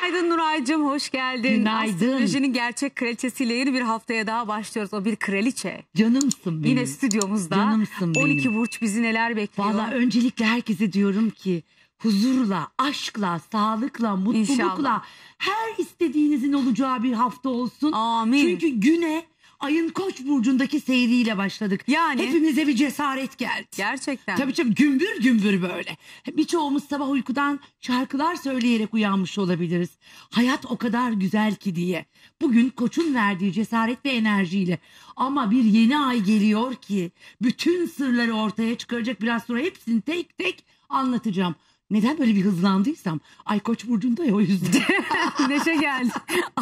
Günaydın Nuray'cığım, hoş geldin. Günaydın. Astrolojinin gerçek kraliçesiyle yeni bir haftaya daha başlıyoruz. O bir kraliçe. Canımsın benim. Yine stüdyomuzda. Canımsın 12 benim. 12 burç bizi neler bekliyor? Valla öncelikle herkese diyorum ki huzurla, aşkla, sağlıkla, mutlulukla İnşallah. her istediğinizin olacağı bir hafta olsun. Amin. Çünkü güne ayın koç burcundaki seyriyle başladık. Yani? Hepimize bir cesaret geldi. Gerçekten. Tabii tabii gümbür gümbür böyle. Birçoğumuz sabah uykudan şarkılar söyleyerek uyanmış olabiliriz. Hayat o kadar güzel ki diye. Bugün koçun verdiği cesaret ve enerjiyle. Ama bir yeni ay geliyor ki bütün sırları ortaya çıkaracak. Biraz sonra hepsini tek tek anlatacağım. Neden böyle bir hızlandıysam? Ay Koç burcunda ya o yüzden. Neşe geldi.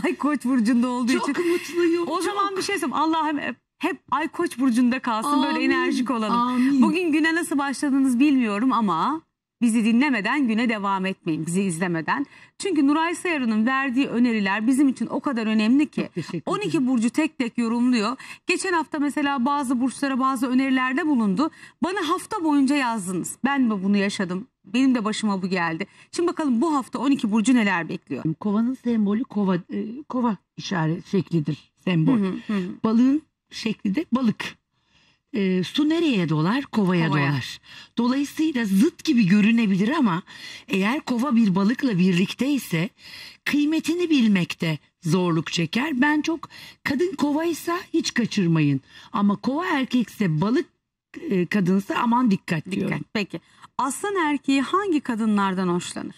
Ay Koç burcunda olduğu çok için. Çok mutluyum. O çok. zaman bir şey söyleyeyim. Allah'ım e, hep Ay Koç burcunda kalsın amin, böyle enerjik olalım. Amin. Bugün güne nasıl başladınız bilmiyorum ama bizi dinlemeden güne devam etmeyin bizi izlemeden. Çünkü Nuray Sayarı'nın verdiği öneriler bizim için o kadar önemli ki 12 burcu tek tek yorumluyor. Geçen hafta mesela bazı burçlara bazı önerilerde bulundu. Bana hafta boyunca yazdınız. Ben mi bunu yaşadım? Benim de başıma bu geldi. Şimdi bakalım bu hafta 12 burcu neler bekliyor? Kovanın sembolü kova e, kova işaret şeklidir sembol. Hı hı hı. Balığın şekli de balık. E, su nereye dolar? Kovaya, Kovaya dolar. Dolayısıyla zıt gibi görünebilir ama eğer kova bir balıkla birlikte ise kıymetini bilmekte zorluk çeker. Ben çok kadın kovaysa hiç kaçırmayın. Ama kova erkekse balık e, kadınsa aman dikkat diyorum. Peki. Aslan erkeği hangi kadınlardan hoşlanır?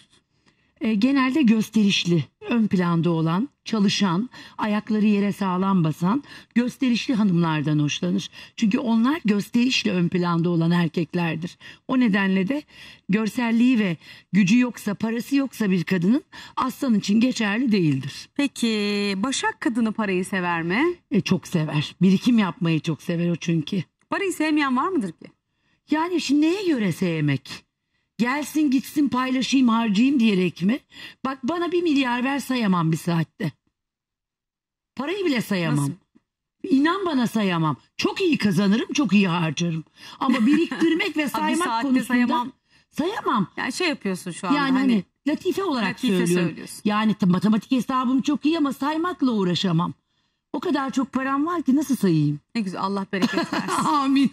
E, genelde gösterişli, ön planda olan, çalışan, ayakları yere sağlam basan, gösterişli hanımlardan hoşlanır. Çünkü onlar gösterişle ön planda olan erkeklerdir. O nedenle de görselliği ve gücü yoksa, parası yoksa bir kadının aslan için geçerli değildir. Peki Başak kadını parayı sever mi? E, çok sever. Birikim yapmayı çok sever o çünkü. Parayı sevmeyen var mıdır ki? Yani şimdi neye göre sevmek? Gelsin gitsin paylaşayım harcayayım diyerek mi? Bak bana bir milyar ver sayamam bir saatte. Parayı bile sayamam. Nasıl? İnan bana sayamam. Çok iyi kazanırım, çok iyi harcarım. Ama biriktirmek ve saymak konusunda sayamam. sayamam. Yani şey yapıyorsun şu anda. Yani hani, hani latife olarak latife söylüyorum. Söylüyorsun. Yani matematik hesabım çok iyi ama saymakla uğraşamam. O kadar çok param var ki nasıl sayayım? Ne güzel Allah bereket versin. Amin.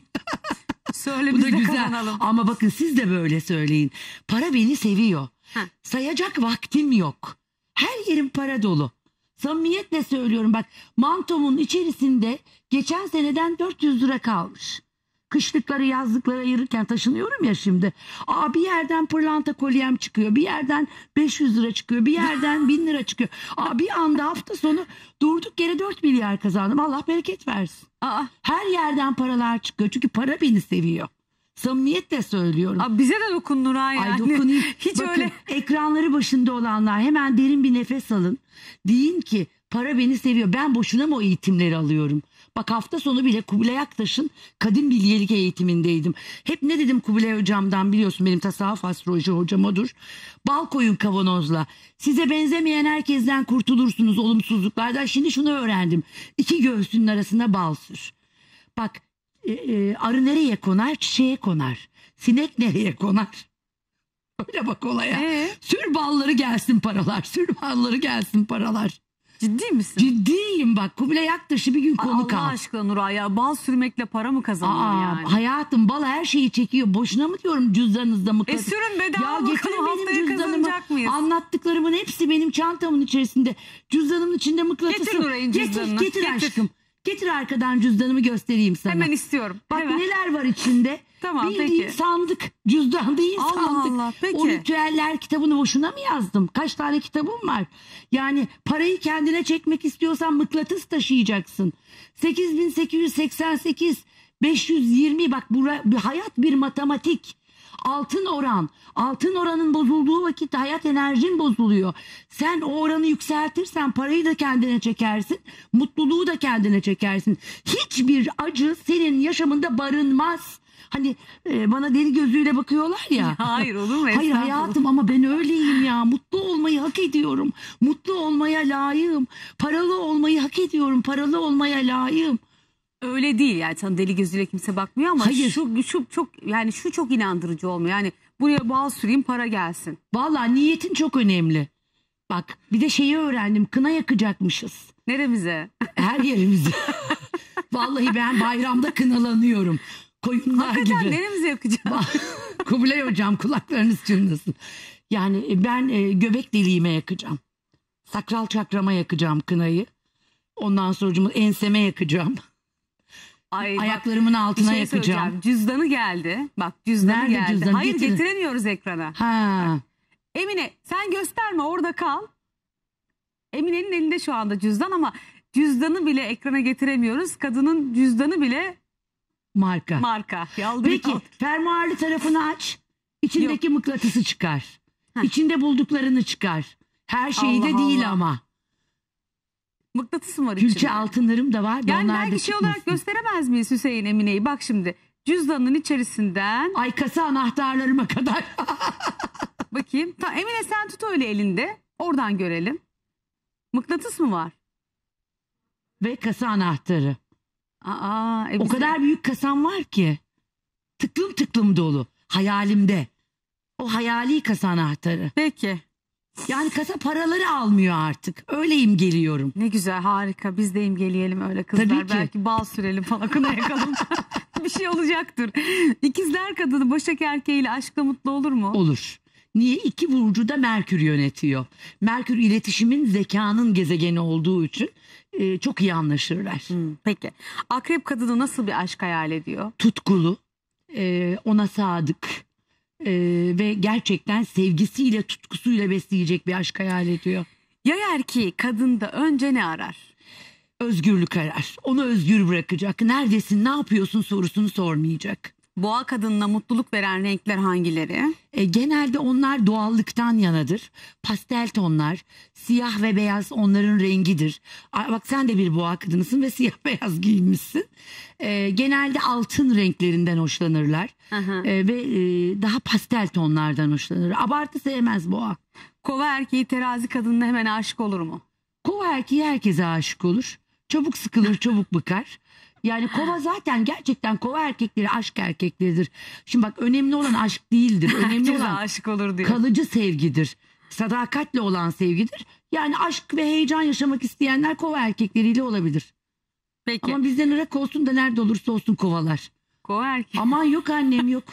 Söyle Bu da güzel. kazanalım. Ama bakın siz de böyle söyleyin. Para beni seviyor. Heh. Sayacak vaktim yok. Her yerim para dolu. Samimiyetle söylüyorum bak mantomun içerisinde geçen seneden 400 lira kalmış kışlıkları yazlıkları ayırırken taşınıyorum ya şimdi. Aa bir yerden pırlanta kolyem çıkıyor. Bir yerden 500 lira çıkıyor. Bir yerden 1000 lira çıkıyor. Aa bir anda hafta sonu durduk yere 4 milyar kazandım. Allah bereket versin. Aa. Her yerden paralar çıkıyor. Çünkü para beni seviyor. Samimiyetle söylüyorum. Abi bize de dokun Nuray yani. Ay dokunayım. Hiç Bakın, öyle. ekranları başında olanlar hemen derin bir nefes alın. Deyin ki para beni seviyor. Ben boşuna mı o eğitimleri alıyorum? Bak hafta sonu bile Kubilay Aktaş'ın kadim bilgelik eğitimindeydim. Hep ne dedim Kubilay hocamdan biliyorsun benim tasavvuf astroloji hocam odur. Bal koyun kavanozla. Size benzemeyen herkesten kurtulursunuz olumsuzluklardan. Şimdi şunu öğrendim. İki göğsünün arasında bal sür. Bak e, e, arı nereye konar? Çiçeğe konar. Sinek nereye konar? Öyle bak olaya. Ee? Sür balları gelsin paralar. Sür balları gelsin paralar. Ciddi misin? Ciddiyim bak Kubilay Aktaş'ı bir gün konu konuk Allah aşkına Nuray ya bal sürmekle para mı kazanılır yani? Hayatım bal her şeyi çekiyor. Boşuna mı diyorum cüzdanınızda mı? E sürün bedava ya bakalım haftaya kazanacak mıyız? Anlattıklarımın hepsi benim çantamın içerisinde. Cüzdanımın içinde mıknatısım. Getir Nuray'ın cüzdanını. Getir, getir, getir aşkım. Getir arkadan cüzdanımı göstereyim sana. Hemen istiyorum. Bak Hemen. neler var içinde. Tamam Bildiğin peki. sandık, cüzdan değil Allah sandık. Allah peki. O ritüeller kitabını boşuna mı yazdım? Kaç tane kitabım var? Yani parayı kendine çekmek istiyorsan mıknatıs taşıyacaksın. 8888 520 bak bura, hayat bir matematik. Altın oran, altın oranın bozulduğu vakit hayat enerjin bozuluyor. Sen o oranı yükseltirsen parayı da kendine çekersin, mutluluğu da kendine çekersin. Hiçbir acı senin yaşamında barınmaz. Hani e, bana deli gözüyle bakıyorlar ya. Hayır olur mu? Hayır hayatım ama ben öyleyim ya. Mutlu olmayı hak ediyorum. Mutlu olmaya layığım. Paralı olmayı hak ediyorum. Paralı olmaya layığım. Öyle değil yani sana deli gözüyle kimse bakmıyor ama Hayır. şu şu çok yani şu çok inandırıcı olmuyor. Yani buraya bal süreyim para gelsin. Vallahi niyetin çok önemli. Bak bir de şeyi öğrendim. Kına yakacakmışız. Neremize? Her yerimize. Vallahi ben bayramda kınalanıyorum koyunlar Hakikaten gibi. neremiz yakacağım? Kubilay hocam kulaklarınız çınlasın. Yani ben e, göbek deliğime yakacağım. Sakral çakrama yakacağım kınayı. Ondan sonra enseme yakacağım. Ay, Ayaklarımın bak, altına şey yakacağım. Cüzdanı geldi. Bak cüzdanı Nerede geldi. Cüzdanı? Hayır Getir. getiremiyoruz ekrana. Ha. Bak. Emine sen gösterme orada kal. Emine'nin elinde şu anda cüzdan ama cüzdanı bile ekrana getiremiyoruz. Kadının cüzdanı bile Marka. Marka. Yaldır, Peki fermuarlı tarafını aç. İçindeki Yok. mıknatısı çıkar. Heh. İçinde bulduklarını çıkar. Her şeyi Allah de değil ama. Mıknatıs mı var Külçe içinde? altınlarım da var. Yani belki şey çıkmasın. olarak gösteremez miyiz Hüseyin Emine'yi? Bak şimdi cüzdanın içerisinden. Ay kasa anahtarlarıma kadar. Bakayım. Ta, Emine sen tut öyle elinde. Oradan görelim. Mıknatıs mı var? Ve kasa anahtarı. Aa, e o kadar büyük kasam var ki. Tıklım tıklım dolu. Hayalimde. O hayali kasa anahtarı. Peki. Yani kasa paraları almıyor artık. Öyleyim geliyorum. Ne güzel harika. Biz de imgeleyelim öyle kızlar. Tabii ki. Belki bal sürelim falan kına yakalım. bir şey olacaktır. İkizler kadını boşak erkeğiyle aşkla mutlu olur mu? Olur. Niye? İki burcu da Merkür yönetiyor. Merkür iletişimin zekanın gezegeni olduğu için e, çok iyi anlaşırlar. Hmm, peki. Akrep kadını nasıl bir aşk hayal ediyor? Tutkulu, e, ona sadık e, ve gerçekten sevgisiyle, tutkusuyla besleyecek bir aşk hayal ediyor. Yay erkeği kadında önce ne arar? Özgürlük arar. Onu özgür bırakacak. Neredesin, ne yapıyorsun sorusunu sormayacak boğa kadınına mutluluk veren renkler hangileri? E, genelde onlar doğallıktan yanadır. Pastel tonlar, siyah ve beyaz onların rengidir. A, bak sen de bir boğa kadınısın ve siyah beyaz giymişsin. E, genelde altın renklerinden hoşlanırlar. E, ve e, daha pastel tonlardan hoşlanır. Abartı sevmez boğa. Kova erkeği terazi kadınına hemen aşık olur mu? Kova erkeği herkese aşık olur. Çabuk sıkılır, çabuk bıkar. Yani kova zaten gerçekten kova erkekleri aşk erkekleridir. Şimdi bak önemli olan aşk değildir. Önemli olan aşık olur diyor. kalıcı sevgidir. Sadakatle olan sevgidir. Yani aşk ve heyecan yaşamak isteyenler kova erkekleriyle olabilir. Peki. Ama bizden ırak olsun da nerede olursa olsun kovalar. Kova erkek. Aman yok annem yok.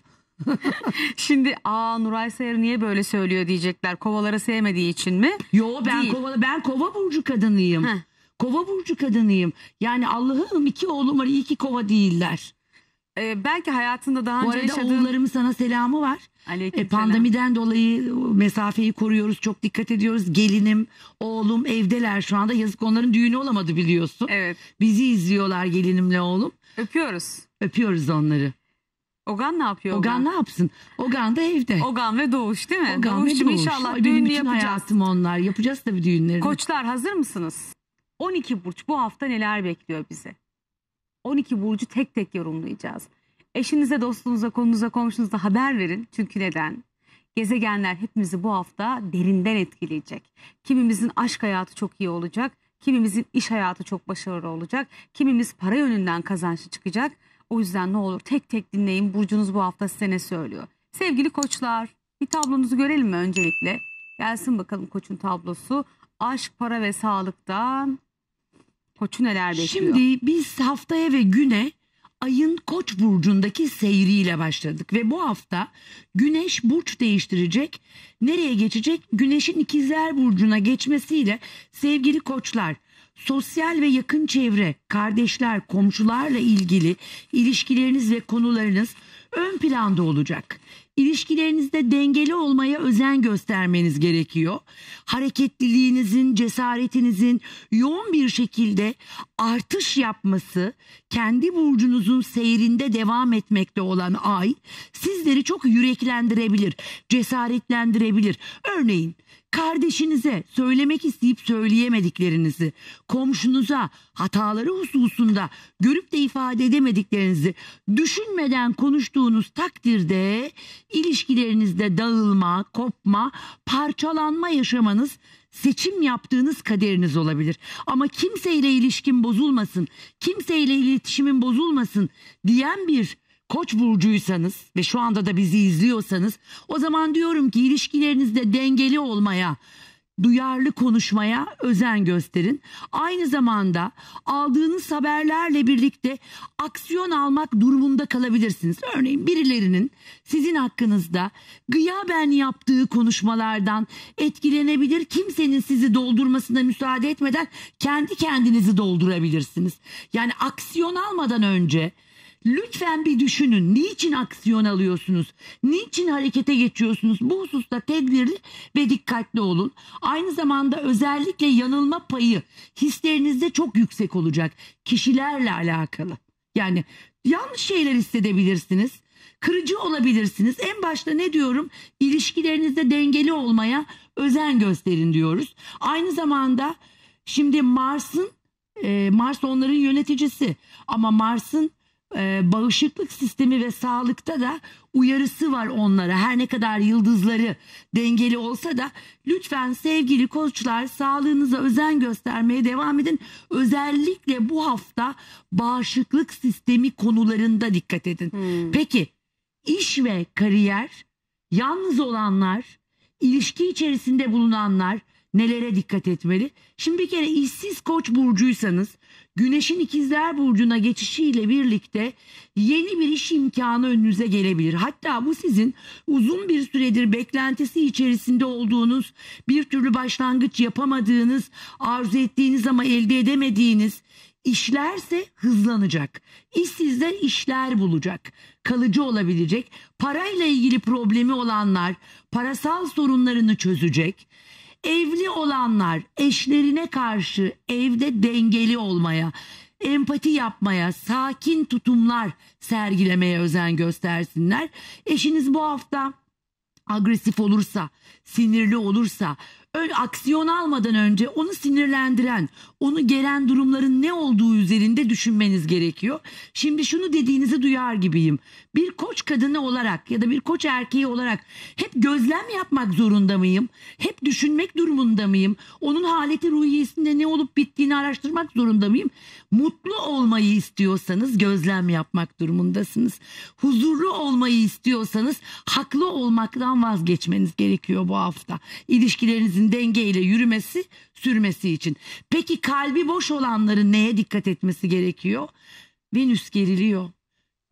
Şimdi aa Nuray Sayar niye böyle söylüyor diyecekler. Kovaları sevmediği için mi? Yo ben Değil. kova ben kova burcu kadınıyım. Heh. Kova burcu kadınıyım. Yani Allah'ım iki oğlum var iyi ki kova değiller. Ee, belki hayatında daha Bu önce arada yaşadığın... oğullarımın sana selamı var. E, pandemiden dolayı mesafeyi koruyoruz, çok dikkat ediyoruz. Gelinim, oğlum evdeler şu anda. Yazık onların düğünü olamadı biliyorsun. Evet. Bizi izliyorlar gelinimle oğlum. Öpüyoruz. Öpüyoruz onları. Ogan ne yapıyor? Ogan, Ogan ne yapsın? Ogan da evde. Ogan ve Doğuş değil mi? Ogan Doğuş'cum ve Doğuş. inşallah Ay, düğünü yapacağız. hayatım onlar. Yapacağız tabii düğünleri. Koçlar hazır mısınız? 12 burç bu hafta neler bekliyor bizi? 12 burcu tek tek yorumlayacağız. Eşinize, dostunuza, konunuza, komşunuza haber verin. Çünkü neden? Gezegenler hepimizi bu hafta derinden etkileyecek. Kimimizin aşk hayatı çok iyi olacak, kimimizin iş hayatı çok başarılı olacak, kimimiz para yönünden kazançlı çıkacak. O yüzden ne olur tek tek dinleyin burcunuz bu hafta size ne söylüyor. Sevgili koçlar bir tablonuzu görelim mi öncelikle? Gelsin bakalım koçun tablosu. Aşk, para ve sağlıkta Koçu neler bekliyor? Şimdi biz haftaya ve güne ayın koç burcundaki seyriyle başladık ve bu hafta güneş burç değiştirecek. Nereye geçecek? Güneşin ikizler burcuna geçmesiyle sevgili koçlar sosyal ve yakın çevre, kardeşler, komşularla ilgili ilişkileriniz ve konularınız ön planda olacak. İlişkilerinizde dengeli olmaya özen göstermeniz gerekiyor. Hareketliliğinizin, cesaretinizin yoğun bir şekilde artış yapması, kendi burcunuzun seyrinde devam etmekte olan ay sizleri çok yüreklendirebilir, cesaretlendirebilir. Örneğin kardeşinize söylemek isteyip söyleyemediklerinizi, komşunuza hataları hususunda görüp de ifade edemediklerinizi düşünmeden konuştuğunuz takdirde ilişkilerinizde dağılma, kopma, parçalanma yaşamanız seçim yaptığınız kaderiniz olabilir. Ama kimseyle ilişkin bozulmasın, kimseyle iletişimin bozulmasın diyen bir koç burcuysanız ve şu anda da bizi izliyorsanız o zaman diyorum ki ilişkilerinizde dengeli olmaya duyarlı konuşmaya özen gösterin. Aynı zamanda aldığınız haberlerle birlikte aksiyon almak durumunda kalabilirsiniz. Örneğin birilerinin sizin hakkınızda gıyaben yaptığı konuşmalardan etkilenebilir. Kimsenin sizi doldurmasına müsaade etmeden kendi kendinizi doldurabilirsiniz. Yani aksiyon almadan önce Lütfen bir düşünün. Niçin aksiyon alıyorsunuz? Niçin harekete geçiyorsunuz? Bu hususta tedbirli ve dikkatli olun. Aynı zamanda özellikle yanılma payı hislerinizde çok yüksek olacak. Kişilerle alakalı. Yani yanlış şeyler hissedebilirsiniz. Kırıcı olabilirsiniz. En başta ne diyorum? İlişkilerinizde dengeli olmaya özen gösterin diyoruz. Aynı zamanda şimdi Mars'ın e, Mars onların yöneticisi ama Mars'ın e, bağışıklık sistemi ve sağlıkta da uyarısı var onlara. Her ne kadar yıldızları dengeli olsa da lütfen sevgili koçlar sağlığınıza özen göstermeye devam edin. Özellikle bu hafta bağışıklık sistemi konularında dikkat edin. Hmm. Peki iş ve kariyer, yalnız olanlar, ilişki içerisinde bulunanlar nelere dikkat etmeli? Şimdi bir kere işsiz koç burcuysanız Güneşin ikizler burcuna geçişiyle birlikte yeni bir iş imkanı önünüze gelebilir. Hatta bu sizin uzun bir süredir beklentisi içerisinde olduğunuz, bir türlü başlangıç yapamadığınız, arzu ettiğiniz ama elde edemediğiniz işlerse hızlanacak. İş sizden işler bulacak. Kalıcı olabilecek. Parayla ilgili problemi olanlar parasal sorunlarını çözecek evli olanlar eşlerine karşı evde dengeli olmaya, empati yapmaya, sakin tutumlar sergilemeye özen göstersinler. Eşiniz bu hafta agresif olursa, sinirli olursa, ön, aksiyon almadan önce onu sinirlendiren, onu gelen durumların ne olduğu üzerinde düşünmeniz gerekiyor. Şimdi şunu dediğinizi duyar gibiyim. Bir koç kadını olarak ya da bir koç erkeği olarak hep gözlem yapmak zorunda mıyım? Hep düşünmek durumunda mıyım? Onun haleti ruhiyesinde ne olup bittiğini araştırmak zorunda mıyım? Mutlu olmayı istiyorsanız gözlem yapmak durumundasınız. Huzurlu olmayı istiyorsanız haklı olmaktan vazgeçmeniz gerekiyor bu hafta. İlişkilerinizin dengeyle yürümesi sürmesi için. Peki kalbi boş olanların neye dikkat etmesi gerekiyor? Venüs geriliyor.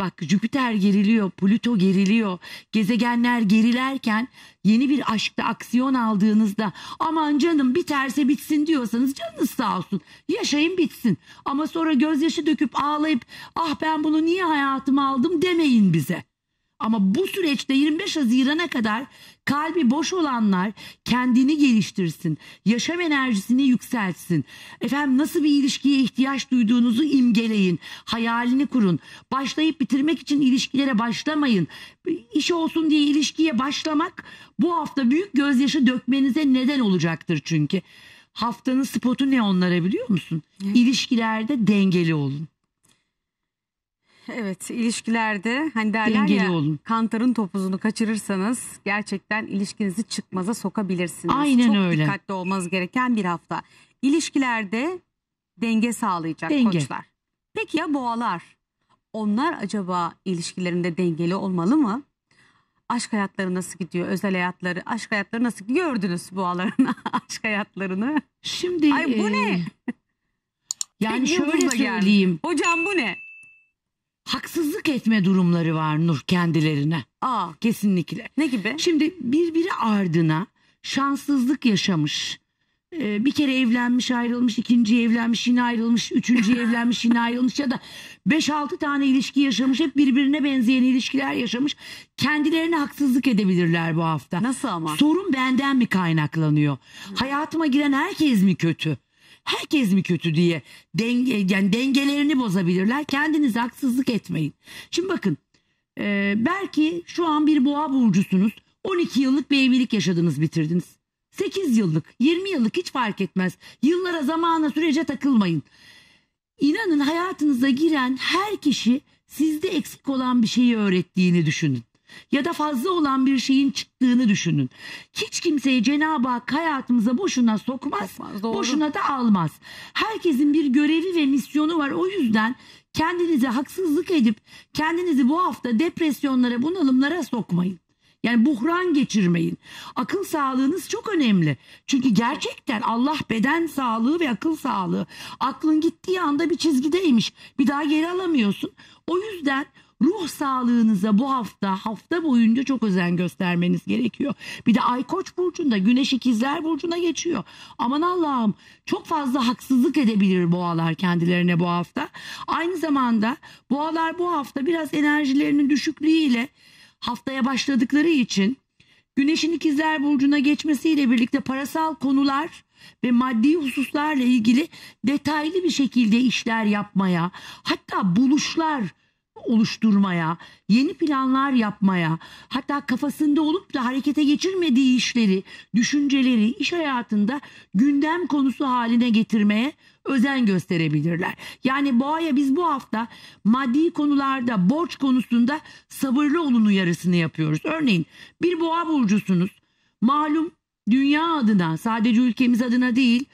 Bak Jüpiter geriliyor, Plüto geriliyor, gezegenler gerilerken yeni bir aşkta aksiyon aldığınızda aman canım biterse bitsin diyorsanız canınız sağ olsun yaşayın bitsin. Ama sonra gözyaşı döküp ağlayıp ah ben bunu niye hayatıma aldım demeyin bize. Ama bu süreçte 25 Haziran'a kadar Kalbi boş olanlar kendini geliştirsin. Yaşam enerjisini yükseltsin. Efendim nasıl bir ilişkiye ihtiyaç duyduğunuzu imgeleyin. Hayalini kurun. Başlayıp bitirmek için ilişkilere başlamayın. İş olsun diye ilişkiye başlamak bu hafta büyük gözyaşı dökmenize neden olacaktır çünkü. Haftanın spotu ne onlara biliyor musun? İlişkilerde dengeli olun. Evet ilişkilerde hani derler Dengeli ya olun. kantarın topuzunu kaçırırsanız gerçekten ilişkinizi çıkmaza sokabilirsiniz. Aynen Çok öyle. dikkatli olmanız gereken bir hafta. İlişkilerde denge sağlayacak Denge. koçlar. Peki ya boğalar? Onlar acaba ilişkilerinde dengeli olmalı mı? Aşk hayatları nasıl gidiyor? Özel hayatları, aşk hayatları nasıl gördünüz boğaların aşk hayatlarını? Şimdi Ay bu e, ne? Yani Peki, şöyle söyleyeyim. Hocam bu ne? haksızlık etme durumları var Nur kendilerine. Aa kesinlikle. Ne gibi? Şimdi birbiri ardına şanssızlık yaşamış. Ee, bir kere evlenmiş ayrılmış, ikinci evlenmiş yine ayrılmış, üçüncü evlenmiş yine ayrılmış ya da beş altı tane ilişki yaşamış. Hep birbirine benzeyen ilişkiler yaşamış. Kendilerine haksızlık edebilirler bu hafta. Nasıl ama? Sorun benden mi kaynaklanıyor? Hmm. Hayatıma giren herkes mi kötü? herkes mi kötü diye denge yani dengelerini bozabilirler. Kendinize haksızlık etmeyin. Şimdi bakın e, belki şu an bir boğa burcusunuz. 12 yıllık bir evlilik yaşadınız bitirdiniz. 8 yıllık 20 yıllık hiç fark etmez. Yıllara zamana sürece takılmayın. İnanın hayatınıza giren her kişi sizde eksik olan bir şeyi öğrettiğini düşünün ya da fazla olan bir şeyin çıktığını düşünün. Hiç kimseyi Cenab-ı Hak hayatımıza boşuna sokmaz, sokmaz doğru. boşuna da almaz. Herkesin bir görevi ve misyonu var. O yüzden kendinize haksızlık edip kendinizi bu hafta depresyonlara, bunalımlara sokmayın. Yani buhran geçirmeyin. Akıl sağlığınız çok önemli. Çünkü gerçekten Allah beden sağlığı ve akıl sağlığı aklın gittiği anda bir çizgideymiş. Bir daha geri alamıyorsun. O yüzden ruh sağlığınıza bu hafta hafta boyunca çok özen göstermeniz gerekiyor. Bir de Ay Koç burcunda Güneş İkizler burcuna geçiyor. Aman Allah'ım çok fazla haksızlık edebilir boğalar kendilerine bu hafta. Aynı zamanda boğalar bu hafta biraz enerjilerinin düşüklüğüyle haftaya başladıkları için Güneşin ikizler burcuna geçmesiyle birlikte parasal konular ve maddi hususlarla ilgili detaylı bir şekilde işler yapmaya hatta buluşlar oluşturmaya, yeni planlar yapmaya, hatta kafasında olup da harekete geçirmediği işleri, düşünceleri iş hayatında gündem konusu haline getirmeye özen gösterebilirler. Yani boğaya biz bu hafta maddi konularda borç konusunda sabırlı olun uyarısını yapıyoruz. Örneğin bir boğa burcusunuz. Malum dünya adına sadece ülkemiz adına değil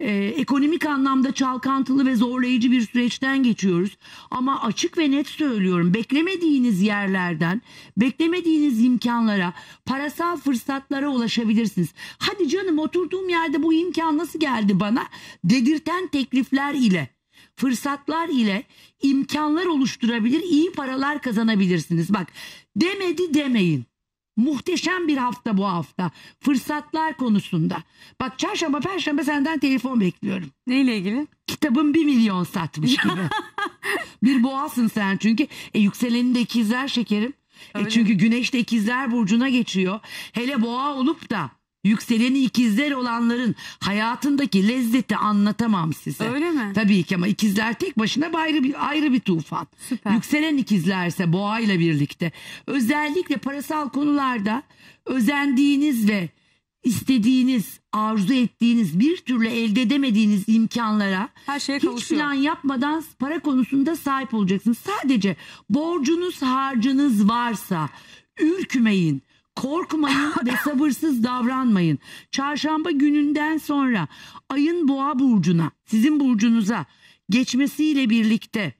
e, ekonomik anlamda çalkantılı ve zorlayıcı bir süreçten geçiyoruz. Ama açık ve net söylüyorum beklemediğiniz yerlerden, beklemediğiniz imkanlara, parasal fırsatlara ulaşabilirsiniz. Hadi canım oturduğum yerde bu imkan nasıl geldi bana dedirten teklifler ile fırsatlar ile imkanlar oluşturabilir, iyi paralar kazanabilirsiniz. Bak demedi demeyin. Muhteşem bir hafta bu hafta. Fırsatlar konusunda. Bak çarşamba perşembe senden telefon bekliyorum. Neyle ilgili? Kitabın bir milyon satmış gibi. bir boğasın sen çünkü. E, yükselenin de ikizler şekerim. e, çünkü güneş de ikizler burcuna geçiyor. Hele boğa olup da Yükseleni ikizler olanların hayatındaki lezzeti anlatamam size. Öyle mi? Tabii ki ama ikizler tek başına ayrı bir, ayrı bir tufan. Süper. Yükselen ikizlerse boğayla birlikte. Özellikle parasal konularda özendiğiniz ve istediğiniz, arzu ettiğiniz bir türlü elde edemediğiniz imkanlara Her şeye hiç plan yapmadan para konusunda sahip olacaksınız. Sadece borcunuz harcınız varsa ürkmeyin. Korkmayın ve sabırsız davranmayın. Çarşamba gününden sonra ayın boğa burcuna, sizin burcunuza geçmesiyle birlikte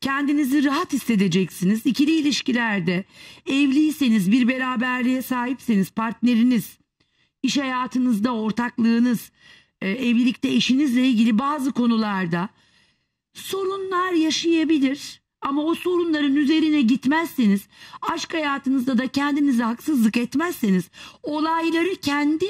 kendinizi rahat hissedeceksiniz. İkili ilişkilerde evliyseniz, bir beraberliğe sahipseniz, partneriniz, iş hayatınızda ortaklığınız, e, evlilikte eşinizle ilgili bazı konularda sorunlar yaşayabilir ama o sorunların üzerine gitmezseniz, aşk hayatınızda da kendinize haksızlık etmezseniz, olayları kendi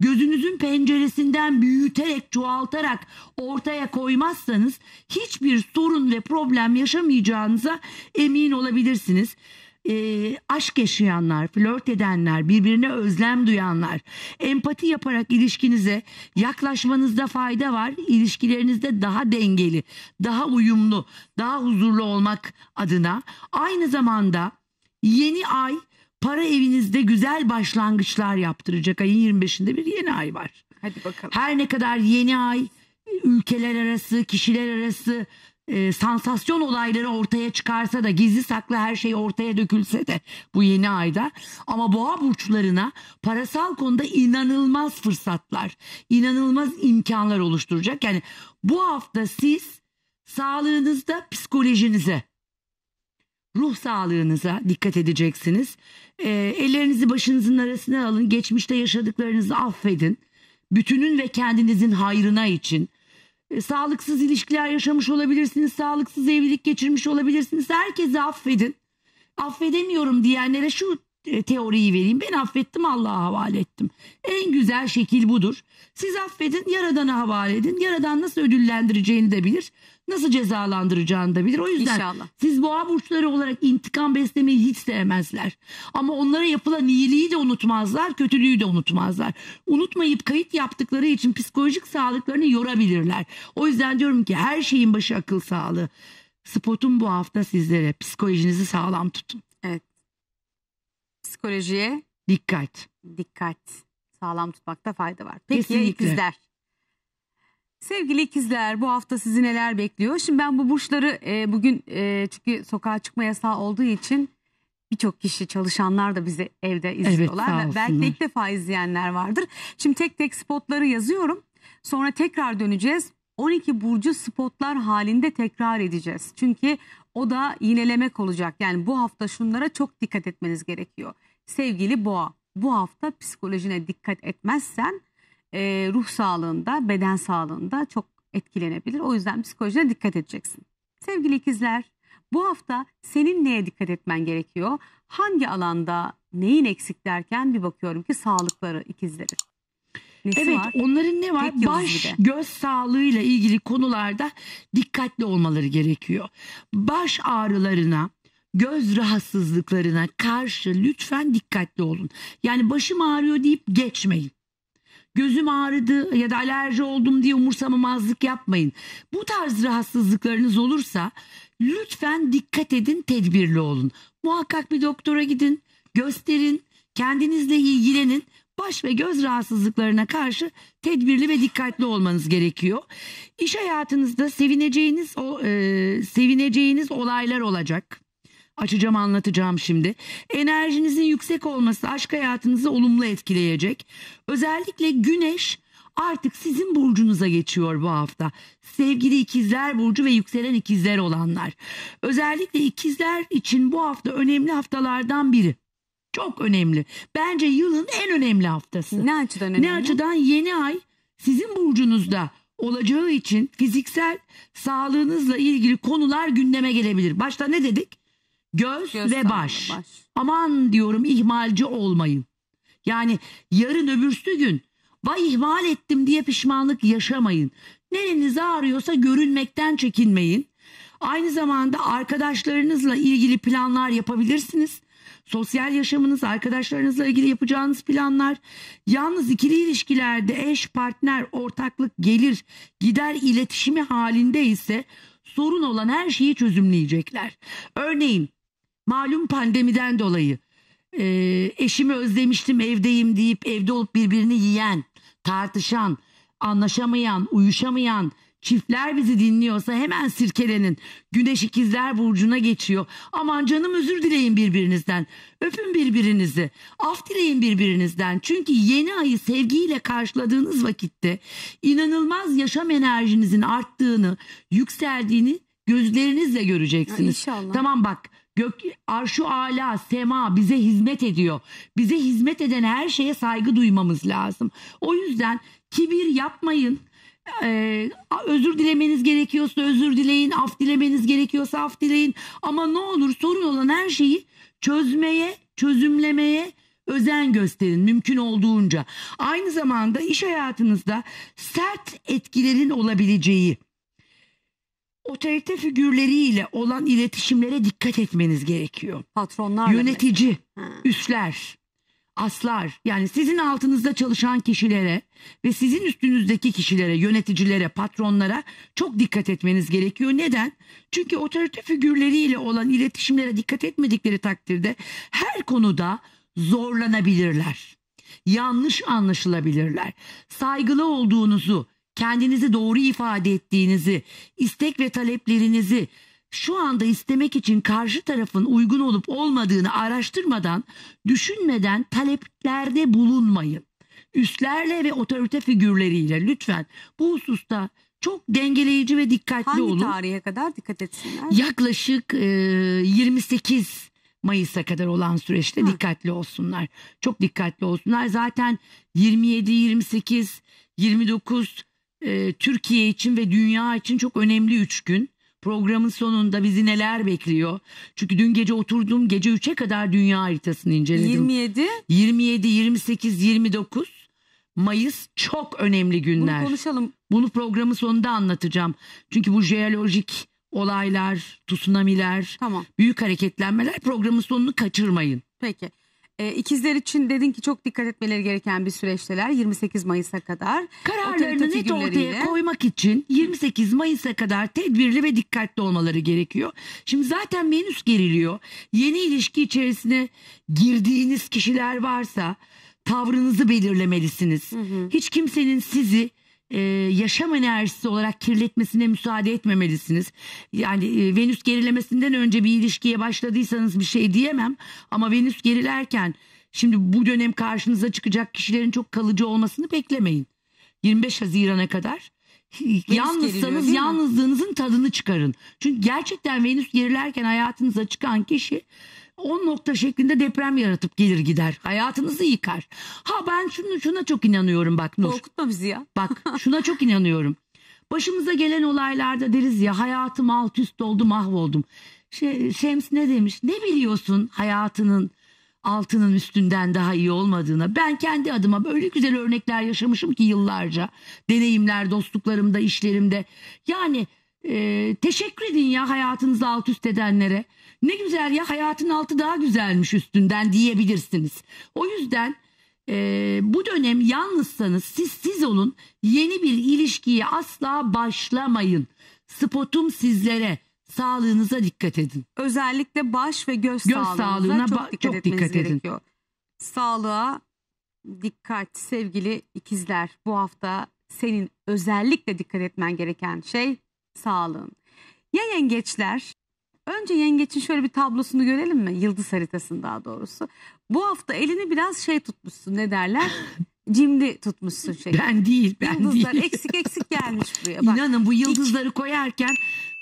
gözünüzün penceresinden büyüterek, çoğaltarak ortaya koymazsanız hiçbir sorun ve problem yaşamayacağınıza emin olabilirsiniz e, aşk yaşayanlar, flört edenler, birbirine özlem duyanlar, empati yaparak ilişkinize yaklaşmanızda fayda var. İlişkilerinizde daha dengeli, daha uyumlu, daha huzurlu olmak adına aynı zamanda yeni ay para evinizde güzel başlangıçlar yaptıracak. Ayın 25'inde bir yeni ay var. Hadi bakalım. Her ne kadar yeni ay ülkeler arası, kişiler arası e, sansasyon olayları ortaya çıkarsa da gizli saklı her şey ortaya dökülse de bu yeni ayda ama boğa burçlarına parasal konuda inanılmaz fırsatlar, inanılmaz imkanlar oluşturacak. Yani bu hafta siz sağlığınızda, psikolojinize, ruh sağlığınıza dikkat edeceksiniz. E, ellerinizi başınızın arasına alın, geçmişte yaşadıklarınızı affedin. Bütünün ve kendinizin hayrına için e, sağlıksız ilişkiler yaşamış olabilirsiniz, sağlıksız evlilik geçirmiş olabilirsiniz. Herkesi affedin. Affedemiyorum diyenlere şu e, teoriyi vereyim. Ben affettim Allah'a havale ettim. En güzel şekil budur. Siz affedin, Yaradan'a havale edin. Yaradan nasıl ödüllendireceğini de bilir nasıl cezalandıracağını da bilir. O yüzden İnşallah. siz boğa burçları olarak intikam beslemeyi hiç sevmezler. Ama onlara yapılan iyiliği de unutmazlar, kötülüğü de unutmazlar. Unutmayıp kayıt yaptıkları için psikolojik sağlıklarını yorabilirler. O yüzden diyorum ki her şeyin başı akıl sağlığı. Spot'un bu hafta sizlere psikolojinizi sağlam tutun. Evet. Psikolojiye dikkat. Dikkat. Sağlam tutmakta fayda var. Peki Kesinlikle. ikizler. Sevgili ikizler bu hafta sizi neler bekliyor? Şimdi ben bu burçları e, bugün e, çünkü sokağa çıkma yasağı olduğu için birçok kişi çalışanlar da bizi evde izliyorlar. Evet, Belki de ilk defa izleyenler vardır. Şimdi tek tek spotları yazıyorum. Sonra tekrar döneceğiz. 12 burcu spotlar halinde tekrar edeceğiz. Çünkü o da yinelemek olacak. Yani bu hafta şunlara çok dikkat etmeniz gerekiyor. Sevgili boğa bu hafta psikolojine dikkat etmezsen e, ruh sağlığında, beden sağlığında çok etkilenebilir. O yüzden psikolojine dikkat edeceksin. Sevgili ikizler, bu hafta senin neye dikkat etmen gerekiyor? Hangi alanda neyin eksik derken bir bakıyorum ki sağlıkları ikizleri. Nesi evet var? onların ne var? Tek Baş göz sağlığıyla ilgili konularda dikkatli olmaları gerekiyor. Baş ağrılarına, göz rahatsızlıklarına karşı lütfen dikkatli olun. Yani başım ağrıyor deyip geçmeyin gözüm ağrıdı ya da alerji oldum diye umursamamazlık yapmayın. Bu tarz rahatsızlıklarınız olursa lütfen dikkat edin, tedbirli olun. Muhakkak bir doktora gidin, gösterin, kendinizle ilgilenin. Baş ve göz rahatsızlıklarına karşı tedbirli ve dikkatli olmanız gerekiyor. İş hayatınızda sevineceğiniz o e, sevineceğiniz olaylar olacak açacağım anlatacağım şimdi. Enerjinizin yüksek olması aşk hayatınızı olumlu etkileyecek. Özellikle güneş artık sizin burcunuza geçiyor bu hafta. Sevgili ikizler burcu ve yükselen ikizler olanlar. Özellikle ikizler için bu hafta önemli haftalardan biri. Çok önemli. Bence yılın en önemli haftası. Ne açıdan önemli? Ne açıdan yeni ay sizin burcunuzda olacağı için fiziksel sağlığınızla ilgili konular gündeme gelebilir. Başta ne dedik? göz, göz ve baş. baş. Aman diyorum ihmalci olmayın. Yani yarın öbürsü gün vay ihmal ettim diye pişmanlık yaşamayın. Nereniz ağrıyorsa görünmekten çekinmeyin. Aynı zamanda arkadaşlarınızla ilgili planlar yapabilirsiniz. Sosyal yaşamınız, arkadaşlarınızla ilgili yapacağınız planlar, yalnız ikili ilişkilerde eş, partner, ortaklık, gelir, gider iletişimi halinde ise sorun olan her şeyi çözümleyecekler. Örneğin Malum pandemiden dolayı e, eşimi özlemiştim evdeyim deyip evde olup birbirini yiyen, tartışan, anlaşamayan, uyuşamayan çiftler bizi dinliyorsa hemen sirkelenin. Güneş ikizler burcuna geçiyor. Aman canım özür dileyin birbirinizden. Öpün birbirinizi. Af dileyin birbirinizden. Çünkü yeni ayı sevgiyle karşıladığınız vakitte inanılmaz yaşam enerjinizin arttığını, yükseldiğini gözlerinizle göreceksiniz. Ya inşallah. Tamam bak Gök arşu ala sema bize hizmet ediyor. Bize hizmet eden her şeye saygı duymamız lazım. O yüzden kibir yapmayın. Ee, özür dilemeniz gerekiyorsa özür dileyin, af dilemeniz gerekiyorsa af dileyin. Ama ne olur sorun olan her şeyi çözmeye, çözümlemeye özen gösterin mümkün olduğunca. Aynı zamanda iş hayatınızda sert etkilerin olabileceği otorite figürleriyle olan iletişimlere dikkat etmeniz gerekiyor. Patronlar Yönetici, üstler, aslar yani sizin altınızda çalışan kişilere ve sizin üstünüzdeki kişilere, yöneticilere, patronlara çok dikkat etmeniz gerekiyor. Neden? Çünkü otorite figürleriyle olan iletişimlere dikkat etmedikleri takdirde her konuda zorlanabilirler. Yanlış anlaşılabilirler. Saygılı olduğunuzu, kendinizi doğru ifade ettiğinizi, istek ve taleplerinizi şu anda istemek için karşı tarafın uygun olup olmadığını araştırmadan, düşünmeden taleplerde bulunmayın. Üstlerle ve otorite figürleriyle lütfen bu hususta çok dengeleyici ve dikkatli Hangi olun. Hangi tarihe kadar dikkat etsinler? Yaklaşık e, 28 Mayıs'a kadar olan süreçte ha. dikkatli olsunlar. Çok dikkatli olsunlar. Zaten 27, 28, 29 e, Türkiye için ve dünya için çok önemli üç gün. Programın sonunda bizi neler bekliyor? Çünkü dün gece oturdum gece 3'e kadar dünya haritasını inceledim. 27? 27, 28, 29 Mayıs çok önemli günler. Bunu konuşalım. Bunu programın sonunda anlatacağım. Çünkü bu jeolojik olaylar, tsunamiler, tamam. büyük hareketlenmeler programın sonunu kaçırmayın. Peki. Ee, ikizler için dedin ki çok dikkat etmeleri gereken bir süreçteler 28 Mayıs'a kadar. Kararlarını net figürleriyle... ortaya koymak için 28 Mayıs'a kadar tedbirli ve dikkatli olmaları gerekiyor. Şimdi zaten menüs geriliyor. Yeni ilişki içerisine girdiğiniz kişiler varsa tavrınızı belirlemelisiniz. Hı hı. Hiç kimsenin sizi e, yaşam enerjisi olarak kirletmesine müsaade etmemelisiniz. Yani e, Venüs gerilemesinden önce bir ilişkiye başladıysanız bir şey diyemem ama Venüs gerilerken şimdi bu dönem karşınıza çıkacak kişilerin çok kalıcı olmasını beklemeyin. 25 Haziran'a kadar Venüs yalnızsanız geriliyor, yalnızlığınızın tadını çıkarın. Çünkü gerçekten Venüs gerilerken hayatınıza çıkan kişi 10 nokta şeklinde deprem yaratıp gelir gider. Hayatınızı yıkar. Ha ben şunu şuna çok inanıyorum bak Nur. Korkutma bizi ya. Bak şuna çok inanıyorum. Başımıza gelen olaylarda deriz ya hayatım alt üst oldu mahvoldum. Şey, Şems ne demiş? Ne biliyorsun hayatının altının üstünden daha iyi olmadığına. Ben kendi adıma böyle güzel örnekler yaşamışım ki yıllarca. Deneyimler, dostluklarımda, işlerimde. Yani e, teşekkür edin ya hayatınızı alt üst edenlere. Ne güzel ya hayatın altı daha güzelmiş üstünden diyebilirsiniz. O yüzden e, bu dönem yalnızsanız siz siz olun yeni bir ilişkiye asla başlamayın. Spotum sizlere sağlığınıza dikkat edin. Özellikle baş ve göz, göz sağlığına çok dikkat, çok dikkat edin. Gerekiyor. Sağlığa dikkat sevgili ikizler bu hafta senin özellikle dikkat etmen gereken şey sağlığın. Ya yengeçler Önce yengeçin şöyle bir tablosunu görelim mi? Yıldız haritasını daha doğrusu. Bu hafta elini biraz şey tutmuşsun ne derler? cimri tutmuşsun şey. Ben değil, ben Yıldızlar değil. eksik eksik gelmiş buraya. Bak. İnanın bu yıldızları İç... koyarken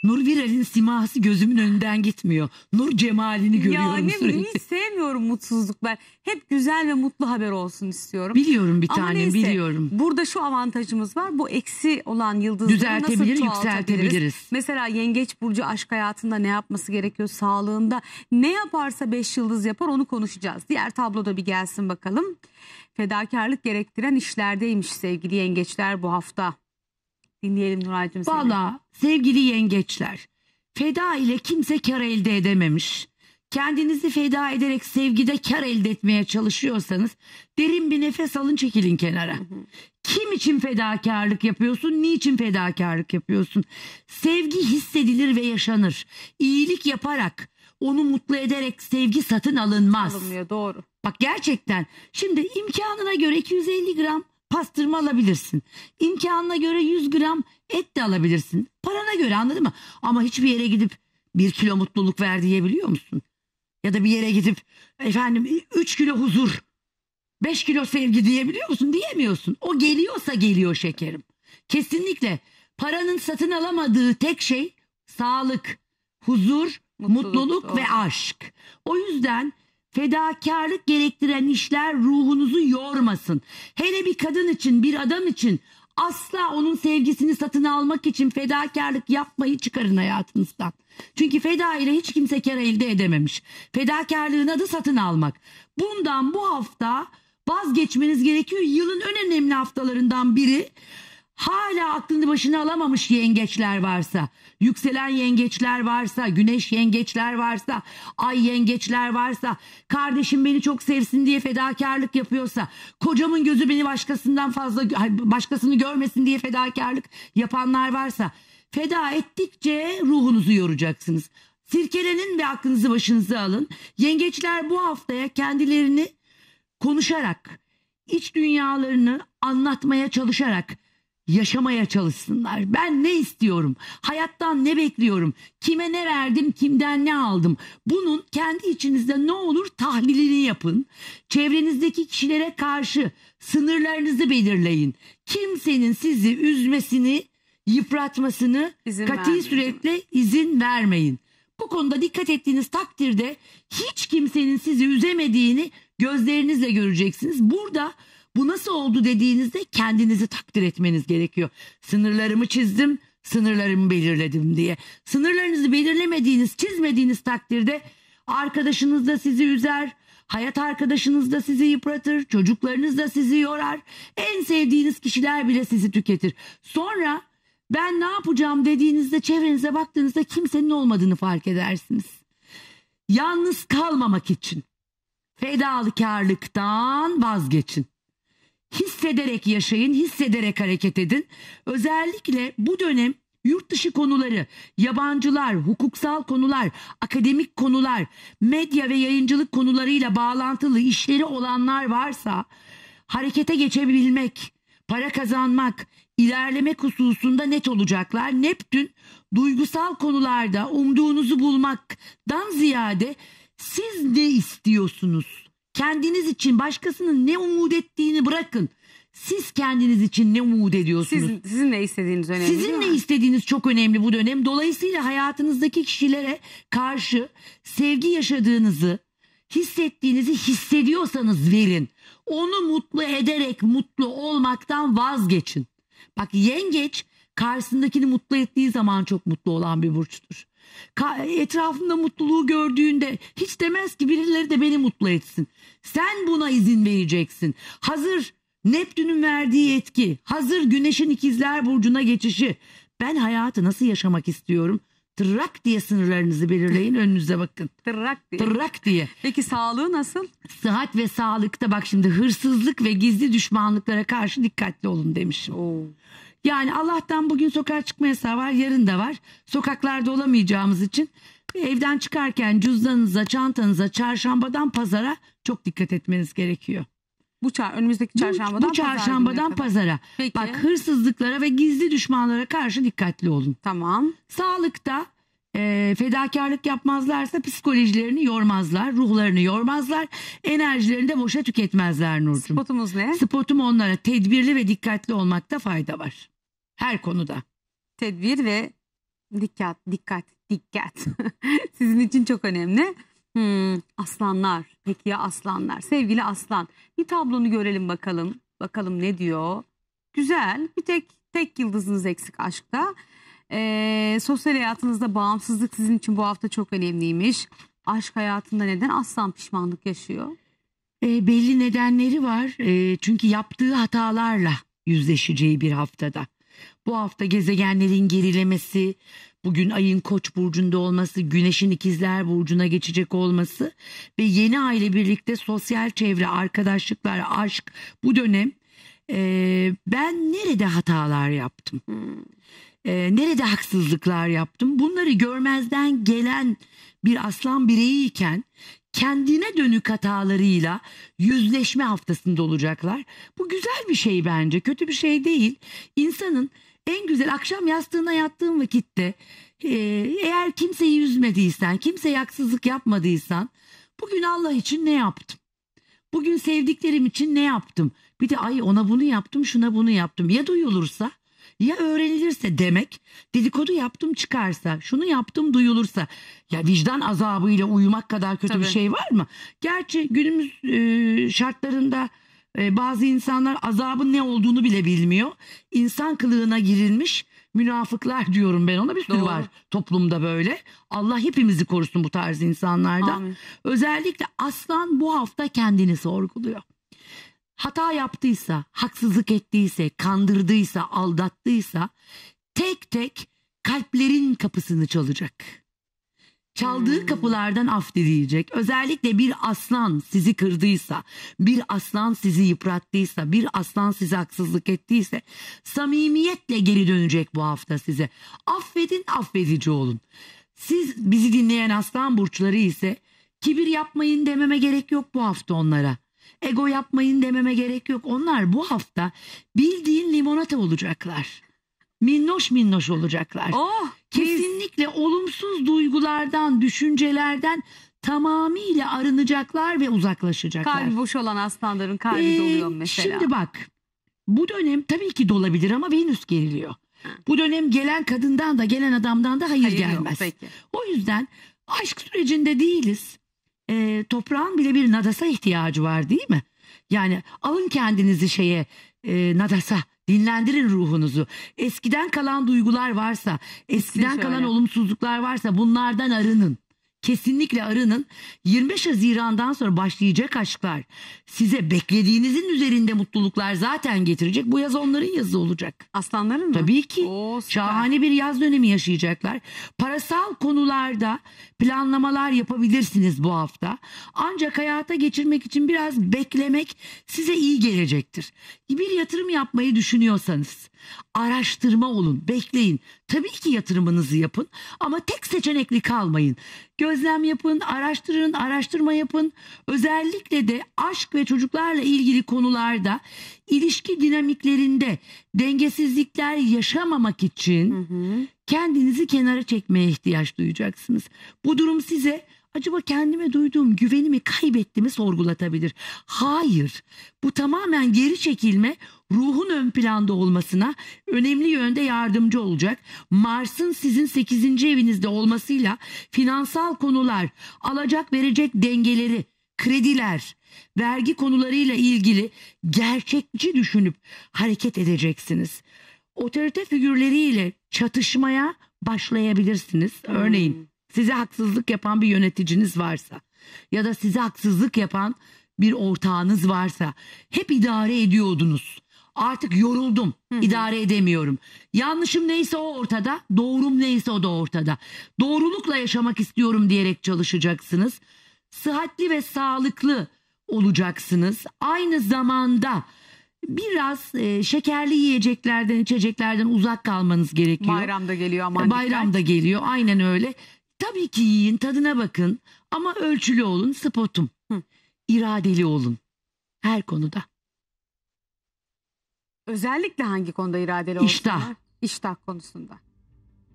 Nur Viral'in siması gözümün önünden gitmiyor. Nur cemalini görüyorum yani, sürekli. Yani hiç sevmiyorum mutsuzluklar. Hep güzel ve mutlu haber olsun istiyorum. Biliyorum bir tane biliyorum. Burada şu avantajımız var. Bu eksi olan yıldızları Düzeltebilir, nasıl yükseltebiliriz? Mesela Yengeç Burcu aşk hayatında ne yapması gerekiyor? Sağlığında ne yaparsa beş yıldız yapar onu konuşacağız. Diğer tabloda bir gelsin bakalım. Fedakarlık gerektiren işlerdeymiş sevgili yengeçler bu hafta. Dinleyelim Nuray'cığım seni. Valla sevgili yengeçler feda ile kimse kar elde edememiş. Kendinizi feda ederek sevgide kar elde etmeye çalışıyorsanız derin bir nefes alın çekilin kenara. Kim için fedakarlık yapıyorsun? Niçin fedakarlık yapıyorsun? Sevgi hissedilir ve yaşanır. İyilik yaparak, onu mutlu ederek sevgi satın alınmaz. Alınmıyor doğru. Bak gerçekten şimdi imkanına göre 250 gram pastırma alabilirsin. İmkanına göre 100 gram et de alabilirsin. Parana göre anladın mı? Ama hiçbir yere gidip bir kilo mutluluk ver diyebiliyor musun? Ya da bir yere gidip efendim 3 kilo huzur, 5 kilo sevgi diyebiliyor musun? Diyemiyorsun. O geliyorsa geliyor şekerim. Kesinlikle paranın satın alamadığı tek şey sağlık, huzur, mutluluk, mutluluk ve aşk. O yüzden Fedakarlık gerektiren işler ruhunuzu yormasın. Hele bir kadın için, bir adam için asla onun sevgisini satın almak için fedakarlık yapmayı çıkarın hayatınızdan. Çünkü feda ile hiç kimse kere elde edememiş. Fedakarlığın adı satın almak. Bundan bu hafta vazgeçmeniz gerekiyor. Yılın en önemli haftalarından biri. Hala aklını başına alamamış yengeçler varsa, yükselen yengeçler varsa, güneş yengeçler varsa, ay yengeçler varsa, kardeşim beni çok sevsin diye fedakarlık yapıyorsa, kocamın gözü beni başkasından fazla başkasını görmesin diye fedakarlık yapanlar varsa, feda ettikçe ruhunuzu yoracaksınız. Sirkelenin ve aklınızı başınıza alın. Yengeçler bu haftaya kendilerini konuşarak, iç dünyalarını anlatmaya çalışarak yaşamaya çalışsınlar. Ben ne istiyorum? Hayattan ne bekliyorum? Kime ne verdim? Kimden ne aldım? Bunun kendi içinizde ne olur tahlilini yapın. Çevrenizdeki kişilere karşı sınırlarınızı belirleyin. Kimsenin sizi üzmesini, yıpratmasını izin kati vermeyin. süretle izin vermeyin. Bu konuda dikkat ettiğiniz takdirde hiç kimsenin sizi üzemediğini gözlerinizle göreceksiniz. Burada bu nasıl oldu dediğinizde kendinizi takdir etmeniz gerekiyor. Sınırlarımı çizdim, sınırlarımı belirledim diye. Sınırlarınızı belirlemediğiniz, çizmediğiniz takdirde arkadaşınız da sizi üzer, hayat arkadaşınız da sizi yıpratır, çocuklarınız da sizi yorar, en sevdiğiniz kişiler bile sizi tüketir. Sonra ben ne yapacağım dediğinizde çevrenize baktığınızda kimsenin olmadığını fark edersiniz. Yalnız kalmamak için fedakarlıktan vazgeçin. Hissederek yaşayın, hissederek hareket edin. Özellikle bu dönem yurt dışı konuları, yabancılar, hukuksal konular, akademik konular, medya ve yayıncılık konularıyla bağlantılı işleri olanlar varsa harekete geçebilmek, para kazanmak, ilerlemek hususunda net olacaklar. Neptün duygusal konularda umduğunuzu bulmaktan ziyade siz ne istiyorsunuz? Kendiniz için başkasının ne umut ettiğini bırakın. Siz kendiniz için ne umut ediyorsunuz? Sizin, sizin ne istediğiniz önemli. Sizin ne istediğiniz çok önemli bu dönem. Dolayısıyla hayatınızdaki kişilere karşı sevgi yaşadığınızı, hissettiğinizi hissediyorsanız verin. Onu mutlu ederek mutlu olmaktan vazgeçin. Bak yengeç karşısındakini mutlu ettiği zaman çok mutlu olan bir burçtur etrafında mutluluğu gördüğünde hiç demez ki birileri de beni mutlu etsin. Sen buna izin vereceksin. Hazır Neptün'ün verdiği etki, hazır Güneş'in ikizler burcuna geçişi. Ben hayatı nasıl yaşamak istiyorum? Tırrak diye sınırlarınızı belirleyin önünüze bakın. Tırrak diye. Tırrak diye. Peki sağlığı nasıl? Sıhhat ve sağlıkta bak şimdi hırsızlık ve gizli düşmanlıklara karşı dikkatli olun demiş. Oo. Yani Allah'tan bugün sokağa çıkma yasağı var, yarın da var. Sokaklarda olamayacağımız için evden çıkarken cüzdanınıza, çantanıza, çarşambadan pazara çok dikkat etmeniz gerekiyor. Bu çar önümüzdeki çarşambadan bu, bu çarşambadan pazara. Peki. Bak hırsızlıklara ve gizli düşmanlara karşı dikkatli olun. Tamam. Sağlıkta e, fedakarlık yapmazlarsa psikolojilerini yormazlar, ruhlarını yormazlar, enerjilerini de boşa tüketmezler Nurcuğum. Spotumuz ne? Spotum onlara tedbirli ve dikkatli olmakta fayda var. Her konuda. Tedbir ve dikkat, dikkat, dikkat. Sizin için çok önemli. Hmm, aslanlar. Peki ya aslanlar? Sevgili aslan. Bir tablonu görelim bakalım. Bakalım ne diyor? Güzel. Bir tek tek yıldızınız eksik aşkta. E, sosyal hayatınızda bağımsızlık sizin için bu hafta çok önemliymiş. Aşk hayatında neden aslan pişmanlık yaşıyor? E, belli nedenleri var. E, çünkü yaptığı hatalarla yüzleşeceği bir haftada. Bu hafta gezegenlerin gerilemesi, bugün ayın koç burcunda olması, güneşin ikizler burcuna geçecek olması ve yeni aile birlikte sosyal çevre, arkadaşlıklar, aşk bu dönem e, ben nerede hatalar yaptım? Hmm e, nerede haksızlıklar yaptım bunları görmezden gelen bir aslan bireyiyken kendine dönük hatalarıyla yüzleşme haftasında olacaklar. Bu güzel bir şey bence kötü bir şey değil. İnsanın en güzel akşam yastığına yattığın vakitte e, eğer kimseyi üzmediysen kimseye haksızlık yapmadıysan bugün Allah için ne yaptım? Bugün sevdiklerim için ne yaptım? Bir de ay ona bunu yaptım şuna bunu yaptım ya duyulursa ya öğrenilirse demek dedikodu yaptım çıkarsa şunu yaptım duyulursa ya vicdan azabıyla uyumak kadar kötü Tabii. bir şey var mı? Gerçi günümüz e, şartlarında e, bazı insanlar azabın ne olduğunu bile bilmiyor. İnsan kılığına girilmiş münafıklar diyorum ben ona bir sürü Doğru. var toplumda böyle. Allah hepimizi korusun bu tarz insanlardan. Amin. Özellikle aslan bu hafta kendini sorguluyor hata yaptıysa, haksızlık ettiyse, kandırdıysa, aldattıysa tek tek kalplerin kapısını çalacak. Çaldığı hmm. kapılardan af dileyecek. Özellikle bir aslan sizi kırdıysa, bir aslan sizi yıprattıysa, bir aslan size haksızlık ettiyse samimiyetle geri dönecek bu hafta size. Affedin, affedici olun. Siz bizi dinleyen aslan burçları ise kibir yapmayın dememe gerek yok bu hafta onlara ego yapmayın dememe gerek yok. Onlar bu hafta bildiğin limonata olacaklar. Minnoş minnoş olacaklar. Oh, Kesinlikle biz... olumsuz duygulardan, düşüncelerden tamamıyla arınacaklar ve uzaklaşacaklar. Kalbi boş olan aslanların kalbi ee, doluyor mesela. Şimdi bak bu dönem tabii ki dolabilir ama Venüs geriliyor. Bu dönem gelen kadından da gelen adamdan da hayır, hayır gelmez. Yok, peki. O yüzden aşk sürecinde değiliz e, toprağın bile bir nadasa ihtiyacı var değil mi? Yani alın kendinizi şeye e, nadasa dinlendirin ruhunuzu. Eskiden kalan duygular varsa, eskiden kalan olumsuzluklar varsa bunlardan arının. Kesinlikle arının 25 Haziran'dan sonra başlayacak aşklar size beklediğinizin üzerinde mutluluklar zaten getirecek. Bu yaz onların yazı olacak. Aslanların mı? Tabii ki. Oo, Şahane bir yaz dönemi yaşayacaklar. Parasal konularda planlamalar yapabilirsiniz bu hafta. Ancak hayata geçirmek için biraz beklemek size iyi gelecektir bir yatırım yapmayı düşünüyorsanız araştırma olun, bekleyin. Tabii ki yatırımınızı yapın ama tek seçenekli kalmayın. Gözlem yapın, araştırın, araştırma yapın. Özellikle de aşk ve çocuklarla ilgili konularda ilişki dinamiklerinde dengesizlikler yaşamamak için hı hı. kendinizi kenara çekmeye ihtiyaç duyacaksınız. Bu durum size acaba kendime duyduğum güvenimi kaybetti mi sorgulatabilir. Hayır bu tamamen geri çekilme ruhun ön planda olmasına önemli yönde yardımcı olacak. Mars'ın sizin 8. evinizde olmasıyla finansal konular, alacak verecek dengeleri, krediler, vergi konularıyla ilgili gerçekçi düşünüp hareket edeceksiniz. Otorite figürleriyle çatışmaya başlayabilirsiniz. Örneğin hmm size haksızlık yapan bir yöneticiniz varsa ya da size haksızlık yapan bir ortağınız varsa hep idare ediyordunuz. Artık yoruldum. Hı-hı. idare edemiyorum. Yanlışım neyse o ortada, doğrum neyse o da ortada. Doğrulukla yaşamak istiyorum diyerek çalışacaksınız. Sıhhatli ve sağlıklı olacaksınız. Aynı zamanda biraz e, şekerli yiyeceklerden, içeceklerden uzak kalmanız gerekiyor. Bayramda geliyor ama. Bayramda dikkat. geliyor. Aynen öyle. Tabii ki yiyin tadına bakın ama ölçülü olun spotum. Hı. İradeli olun her konuda. Özellikle hangi konuda iradeli İştah. olsunlar? İştah konusunda.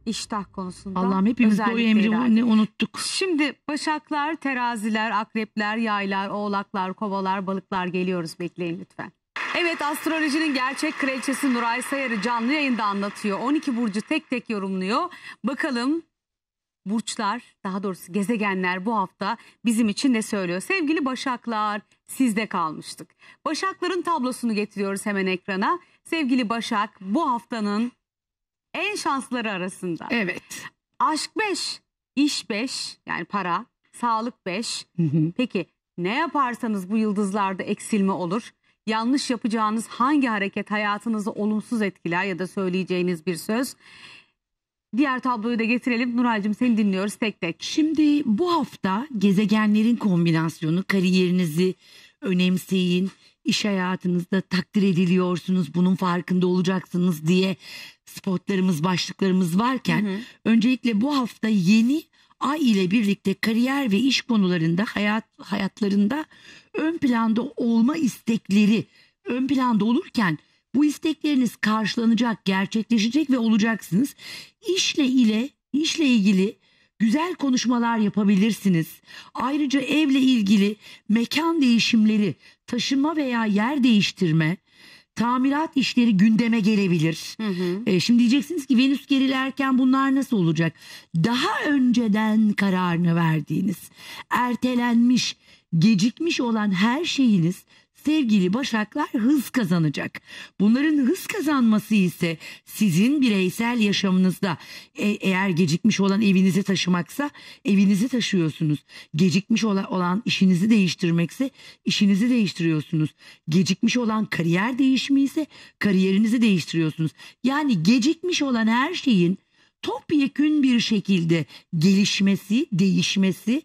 İştah konusunda. Allah'ım hepimiz de o emri iradeli. unuttuk. Şimdi başaklar, teraziler, akrepler, yaylar, oğlaklar, kovalar, balıklar geliyoruz bekleyin lütfen. Evet astrolojinin gerçek kraliçesi Nuray Sayarı canlı yayında anlatıyor. 12 burcu tek tek yorumluyor. Bakalım burçlar daha doğrusu gezegenler bu hafta bizim için ne söylüyor? Sevgili Başaklar sizde kalmıştık. Başakların tablosunu getiriyoruz hemen ekrana. Sevgili Başak bu haftanın en şansları arasında. Evet. Aşk 5, iş 5 yani para, sağlık 5. Peki ne yaparsanız bu yıldızlarda eksilme olur. Yanlış yapacağınız hangi hareket hayatınızı olumsuz etkiler ya da söyleyeceğiniz bir söz. Diğer tabloyu da getirelim. Nuray'cığım seni dinliyoruz tek tek. Şimdi bu hafta gezegenlerin kombinasyonu kariyerinizi önemseyin. İş hayatınızda takdir ediliyorsunuz, bunun farkında olacaksınız diye spotlarımız, başlıklarımız varken hı hı. öncelikle bu hafta yeni ay ile birlikte kariyer ve iş konularında hayat hayatlarında ön planda olma istekleri ön planda olurken bu istekleriniz karşılanacak, gerçekleşecek ve olacaksınız. İşle ile işle ilgili güzel konuşmalar yapabilirsiniz. Ayrıca evle ilgili mekan değişimleri, taşınma veya yer değiştirme, tamirat işleri gündeme gelebilir. Hı hı. E, şimdi diyeceksiniz ki Venüs gerilerken bunlar nasıl olacak? Daha önceden kararını verdiğiniz, ertelenmiş, gecikmiş olan her şeyiniz sevgili başaklar hız kazanacak. Bunların hız kazanması ise sizin bireysel yaşamınızda e, eğer gecikmiş olan evinizi taşımaksa evinizi taşıyorsunuz. Gecikmiş olan, olan işinizi değiştirmekse işinizi değiştiriyorsunuz. Gecikmiş olan kariyer değişimi ise kariyerinizi değiştiriyorsunuz. Yani gecikmiş olan her şeyin topyekün bir şekilde gelişmesi, değişmesi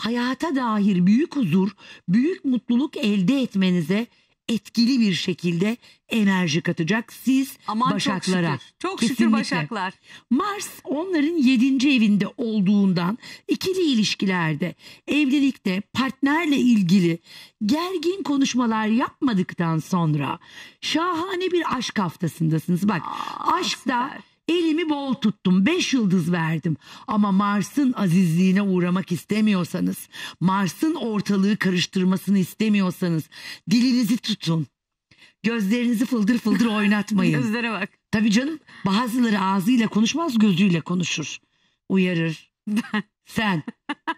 hayata dair büyük huzur, büyük mutluluk elde etmenize etkili bir şekilde enerji katacak siz Aman Başaklara. Çok şükür, çok şükür Başaklar. Mars onların yedinci evinde olduğundan ikili ilişkilerde, evlilikte, partnerle ilgili gergin konuşmalar yapmadıktan sonra şahane bir aşk haftasındasınız. Bak Aa, aşkta süper Elimi bol tuttum, beş yıldız verdim. Ama Mars'ın azizliğine uğramak istemiyorsanız, Mars'ın ortalığı karıştırmasını istemiyorsanız dilinizi tutun. Gözlerinizi fıldır fıldır oynatmayın. Gözlere bak. Tabii canım bazıları ağzıyla konuşmaz gözüyle konuşur. Uyarır. Sen.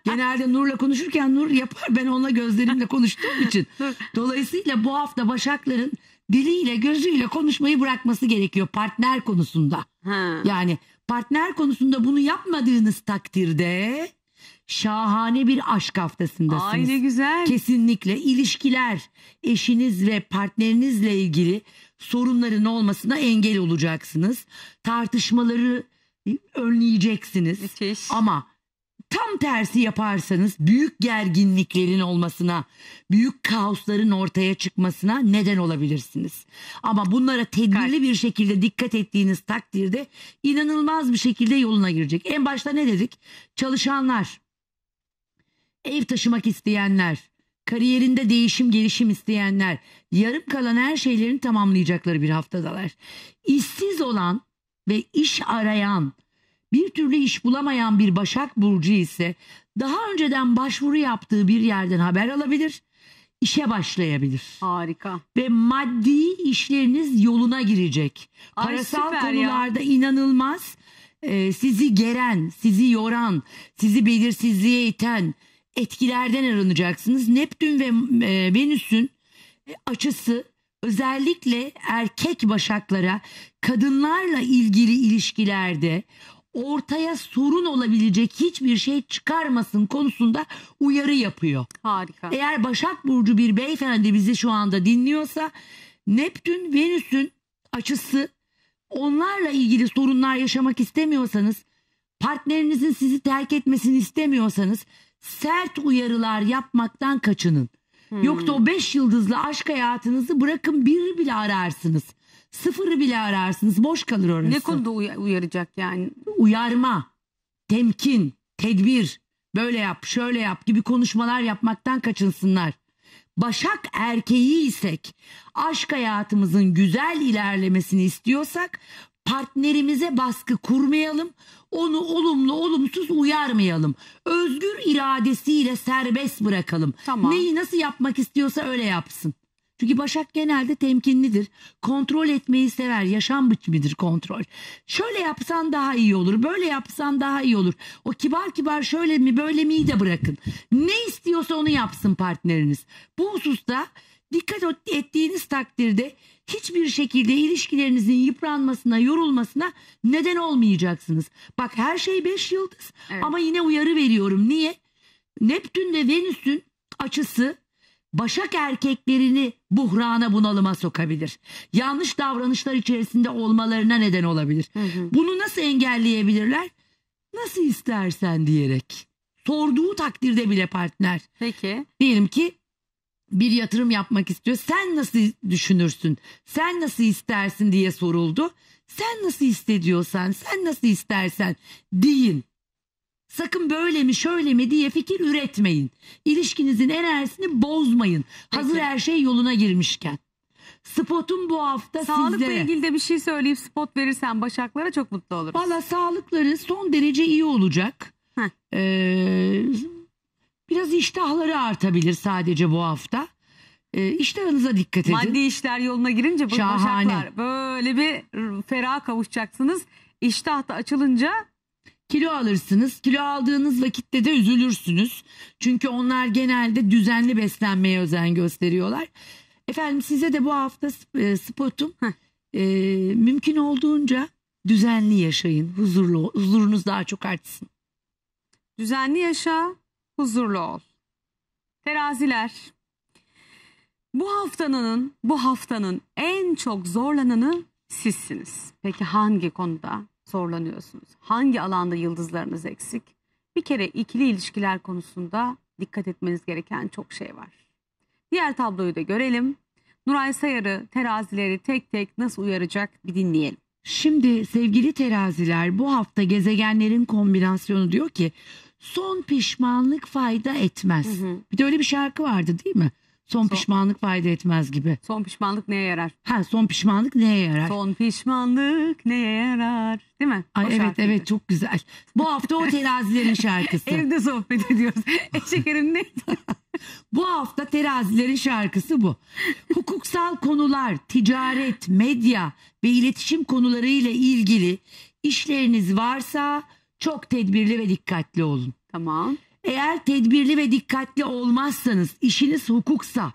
Genelde Nur'la konuşurken Nur yapar ben onunla gözlerimle konuştuğum için. Dolayısıyla bu hafta Başakların diliyle gözüyle konuşmayı bırakması gerekiyor partner konusunda. Ha. Yani partner konusunda bunu yapmadığınız takdirde şahane bir aşk haftasındasınız. Ay ne güzel. Kesinlikle ilişkiler eşiniz ve partnerinizle ilgili sorunların olmasına engel olacaksınız. Tartışmaları önleyeceksiniz. Müthiş. Ama tam tersi yaparsanız büyük gerginliklerin olmasına, büyük kaosların ortaya çıkmasına neden olabilirsiniz. Ama bunlara tedbirli bir şekilde dikkat ettiğiniz takdirde inanılmaz bir şekilde yoluna girecek. En başta ne dedik? Çalışanlar, ev taşımak isteyenler, kariyerinde değişim gelişim isteyenler, yarım kalan her şeylerini tamamlayacakları bir haftadalar. İşsiz olan ve iş arayan bir türlü iş bulamayan bir Başak Burcu ise daha önceden başvuru yaptığı bir yerden haber alabilir, işe başlayabilir. Harika. Ve maddi işleriniz yoluna girecek. Ay, Parasal süper ya. konularda inanılmaz e, sizi geren, sizi yoran, sizi belirsizliğe iten etkilerden arınacaksınız. Neptün ve e, Venüs'ün e, açısı özellikle erkek başaklara kadınlarla ilgili ilişkilerde ortaya sorun olabilecek hiçbir şey çıkarmasın konusunda uyarı yapıyor. Harika. Eğer Başak Burcu bir beyefendi bizi şu anda dinliyorsa Neptün, Venüs'ün açısı onlarla ilgili sorunlar yaşamak istemiyorsanız partnerinizin sizi terk etmesini istemiyorsanız sert uyarılar yapmaktan kaçının. Hmm. Yoksa o beş yıldızlı aşk hayatınızı bırakın bir bile ararsınız. Sıfırı bile ararsınız. Boş kalır orası. Ne konuda uy- uyaracak yani? Uyarma, temkin, tedbir, böyle yap, şöyle yap gibi konuşmalar yapmaktan kaçınsınlar. Başak erkeği isek, aşk hayatımızın güzel ilerlemesini istiyorsak partnerimize baskı kurmayalım, onu olumlu olumsuz uyarmayalım. Özgür iradesiyle serbest bırakalım. Tamam. Neyi nasıl yapmak istiyorsa öyle yapsın. Çünkü Başak genelde temkinlidir. Kontrol etmeyi sever. Yaşam biçimidir kontrol. Şöyle yapsan daha iyi olur. Böyle yapsan daha iyi olur. O kibar kibar şöyle mi böyle mi de bırakın. Ne istiyorsa onu yapsın partneriniz. Bu hususta dikkat ettiğiniz takdirde hiçbir şekilde ilişkilerinizin yıpranmasına, yorulmasına neden olmayacaksınız. Bak her şey 5 yıldız evet. ama yine uyarı veriyorum. Niye? Neptün ve Venüs'ün açısı Başak erkeklerini buhrana bunalıma sokabilir. Yanlış davranışlar içerisinde olmalarına neden olabilir. Hı hı. Bunu nasıl engelleyebilirler? Nasıl istersen diyerek. Sorduğu takdirde bile partner. Peki. Diyelim ki bir yatırım yapmak istiyor. Sen nasıl düşünürsün? Sen nasıl istersin diye soruldu. Sen nasıl istediyorsan, sen nasıl istersen deyin. Sakın böyle mi şöyle mi diye fikir üretmeyin. İlişkinizin enerjisini bozmayın. Hazır her şey yoluna girmişken. Spotum bu hafta Sağlıkla sizlere. ilgili de bir şey söyleyip spot verirsen Başaklara çok mutlu oluruz. Valla sağlıkları son derece iyi olacak. Ee, biraz iştahları artabilir sadece bu hafta. Ee, iştahınıza dikkat edin. Maddi işler yoluna girince bu Şahane. Başaklar böyle bir ferah kavuşacaksınız. İştah da açılınca Kilo alırsınız. Kilo aldığınız vakitte de üzülürsünüz. Çünkü onlar genelde düzenli beslenmeye özen gösteriyorlar. Efendim size de bu hafta e, spotum e, mümkün olduğunca düzenli yaşayın. Huzurlu huzurunuz daha çok artsın. Düzenli yaşa, huzurlu ol. Teraziler. Bu haftanın, bu haftanın en çok zorlananı sizsiniz. Peki hangi konuda? sorulanıyorsunuz? Hangi alanda yıldızlarınız eksik? Bir kere ikili ilişkiler konusunda dikkat etmeniz gereken çok şey var. Diğer tabloyu da görelim. Nuray Sayar'ı terazileri tek tek nasıl uyaracak bir dinleyelim. Şimdi sevgili teraziler bu hafta gezegenlerin kombinasyonu diyor ki son pişmanlık fayda etmez. Hı hı. Bir de öyle bir şarkı vardı değil mi? Son, pişmanlık fayda etmez gibi. Son pişmanlık neye yarar? Ha son pişmanlık neye yarar? Son pişmanlık neye yarar? Değil mi? Ay o evet şarkıydı. evet çok güzel. Bu hafta o terazilerin şarkısı. Evde sohbet ediyoruz. E şekerim neydi? bu hafta terazilerin şarkısı bu. Hukuksal konular, ticaret, medya ve iletişim konuları ile ilgili işleriniz varsa çok tedbirli ve dikkatli olun. Tamam. Eğer tedbirli ve dikkatli olmazsanız, işiniz hukuksa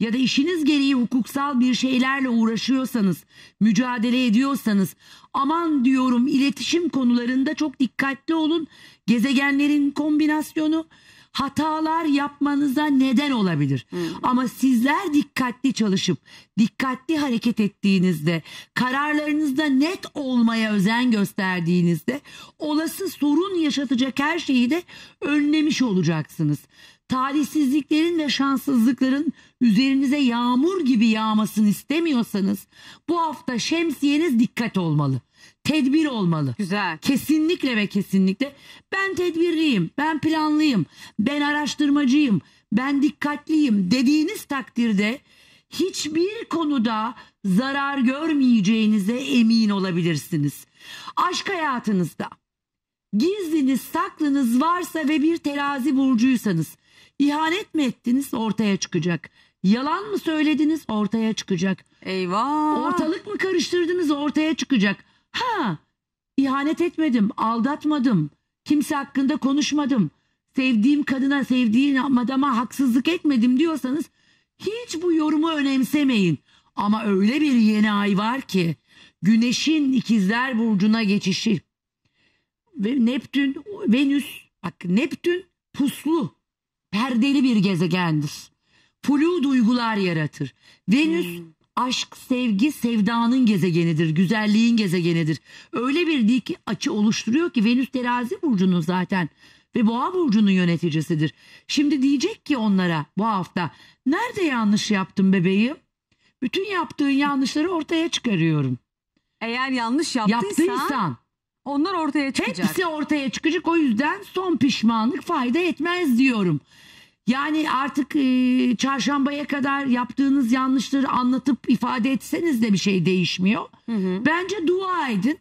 ya da işiniz gereği hukuksal bir şeylerle uğraşıyorsanız, mücadele ediyorsanız aman diyorum iletişim konularında çok dikkatli olun. Gezegenlerin kombinasyonu, hatalar yapmanıza neden olabilir. Hı. Hmm. Ama sizler dikkatli çalışıp dikkatli hareket ettiğinizde, kararlarınızda net olmaya özen gösterdiğinizde olası sorun yaşatacak her şeyi de önlemiş olacaksınız. Talihsizliklerin ve şanssızlıkların üzerinize yağmur gibi yağmasını istemiyorsanız bu hafta şemsiyeniz dikkat olmalı tedbir olmalı. Güzel. Kesinlikle ve kesinlikle ben tedbirliyim, ben planlıyım, ben araştırmacıyım, ben dikkatliyim dediğiniz takdirde hiçbir konuda zarar görmeyeceğinize emin olabilirsiniz. Aşk hayatınızda gizliniz, saklınız varsa ve bir terazi burcuysanız ihanet mi ettiniz ortaya çıkacak. Yalan mı söylediniz ortaya çıkacak. Eyvah. Ortalık mı karıştırdınız ortaya çıkacak. Ha, ihanet etmedim, aldatmadım, kimse hakkında konuşmadım, sevdiğim kadına, sevdiğim adama haksızlık etmedim diyorsanız hiç bu yorumu önemsemeyin. Ama öyle bir yeni ay var ki Güneş'in ikizler burcuna geçişi ve Neptün, Venüs, bak Neptün puslu, perdeli bir gezegendir. Flu duygular yaratır. Venüs hmm. Aşk, sevgi, sevdanın gezegenidir, güzelliğin gezegenidir. Öyle bir dik açı oluşturuyor ki Venüs terazi burcunun zaten ve boğa burcunun yöneticisidir. Şimdi diyecek ki onlara bu hafta nerede yanlış yaptım bebeğim? Bütün yaptığın yanlışları ortaya çıkarıyorum. Eğer yanlış yaptıysan, yaptıysan onlar ortaya çıkacak. Hepsi ortaya çıkacak o yüzden son pişmanlık fayda etmez diyorum. Yani artık e, çarşambaya kadar yaptığınız yanlışları anlatıp ifade etseniz de bir şey değişmiyor. Hı hı. Bence dua edin.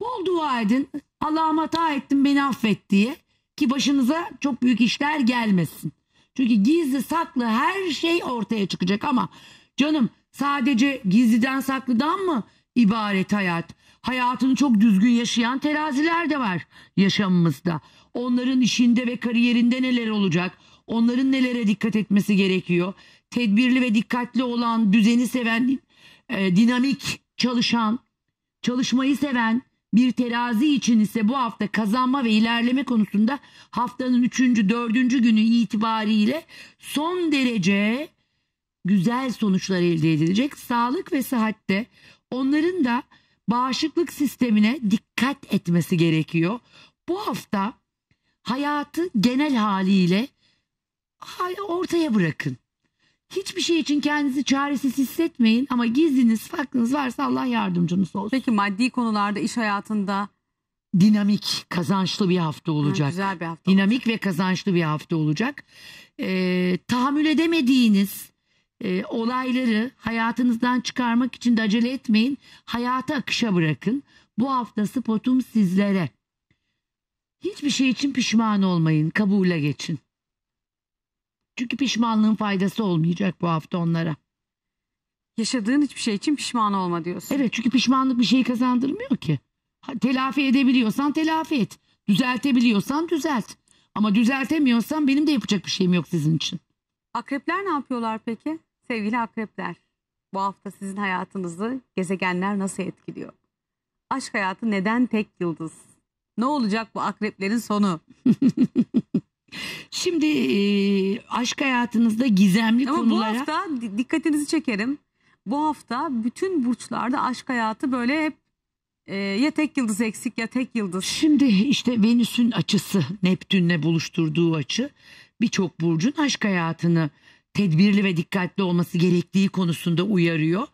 Bol dua edin. Allah'ım hata ettim beni affet diye. Ki başınıza çok büyük işler gelmesin. Çünkü gizli saklı her şey ortaya çıkacak ama canım sadece gizliden saklıdan mı ibaret hayat? Hayatını çok düzgün yaşayan teraziler de var yaşamımızda. Onların işinde ve kariyerinde neler olacak? Onların nelere dikkat etmesi gerekiyor? Tedbirli ve dikkatli olan, düzeni seven, e, dinamik çalışan, çalışmayı seven bir terazi için ise bu hafta kazanma ve ilerleme konusunda haftanın 3. 4. günü itibariyle son derece güzel sonuçlar elde edilecek. Sağlık ve sıhhatte onların da bağışıklık sistemine dikkat etmesi gerekiyor. Bu hafta hayatı genel haliyle hala ortaya bırakın. Hiçbir şey için kendinizi çaresiz hissetmeyin ama gizliniz, faklınız varsa Allah yardımcınız olsun. Peki maddi konularda, iş hayatında dinamik, kazançlı bir hafta olacak. Ha, güzel bir hafta. Dinamik olacak. ve kazançlı bir hafta olacak. Ee, tahammül edemediğiniz e, olayları hayatınızdan çıkarmak için de acele etmeyin. Hayata akışa bırakın. Bu hafta spotum sizlere. Hiçbir şey için pişman olmayın. Kabule geçin. Çünkü pişmanlığın faydası olmayacak bu hafta onlara. Yaşadığın hiçbir şey için pişman olma diyorsun. Evet çünkü pişmanlık bir şey kazandırmıyor ki. Telafi edebiliyorsan telafi et. Düzeltebiliyorsan düzelt. Ama düzeltemiyorsan benim de yapacak bir şeyim yok sizin için. Akrepler ne yapıyorlar peki? Sevgili akrepler, bu hafta sizin hayatınızı gezegenler nasıl etkiliyor? Aşk hayatı neden tek yıldız? Ne olacak bu akreplerin sonu? Şimdi e, aşk hayatınızda gizemli Ama konulara... Ama bu hafta dikkatinizi çekerim. Bu hafta bütün burçlarda aşk hayatı böyle hep e, ya tek yıldız eksik ya tek yıldız. Şimdi işte Venüs'ün açısı Neptün'le buluşturduğu açı birçok burcun aşk hayatını tedbirli ve dikkatli olması gerektiği konusunda uyarıyor.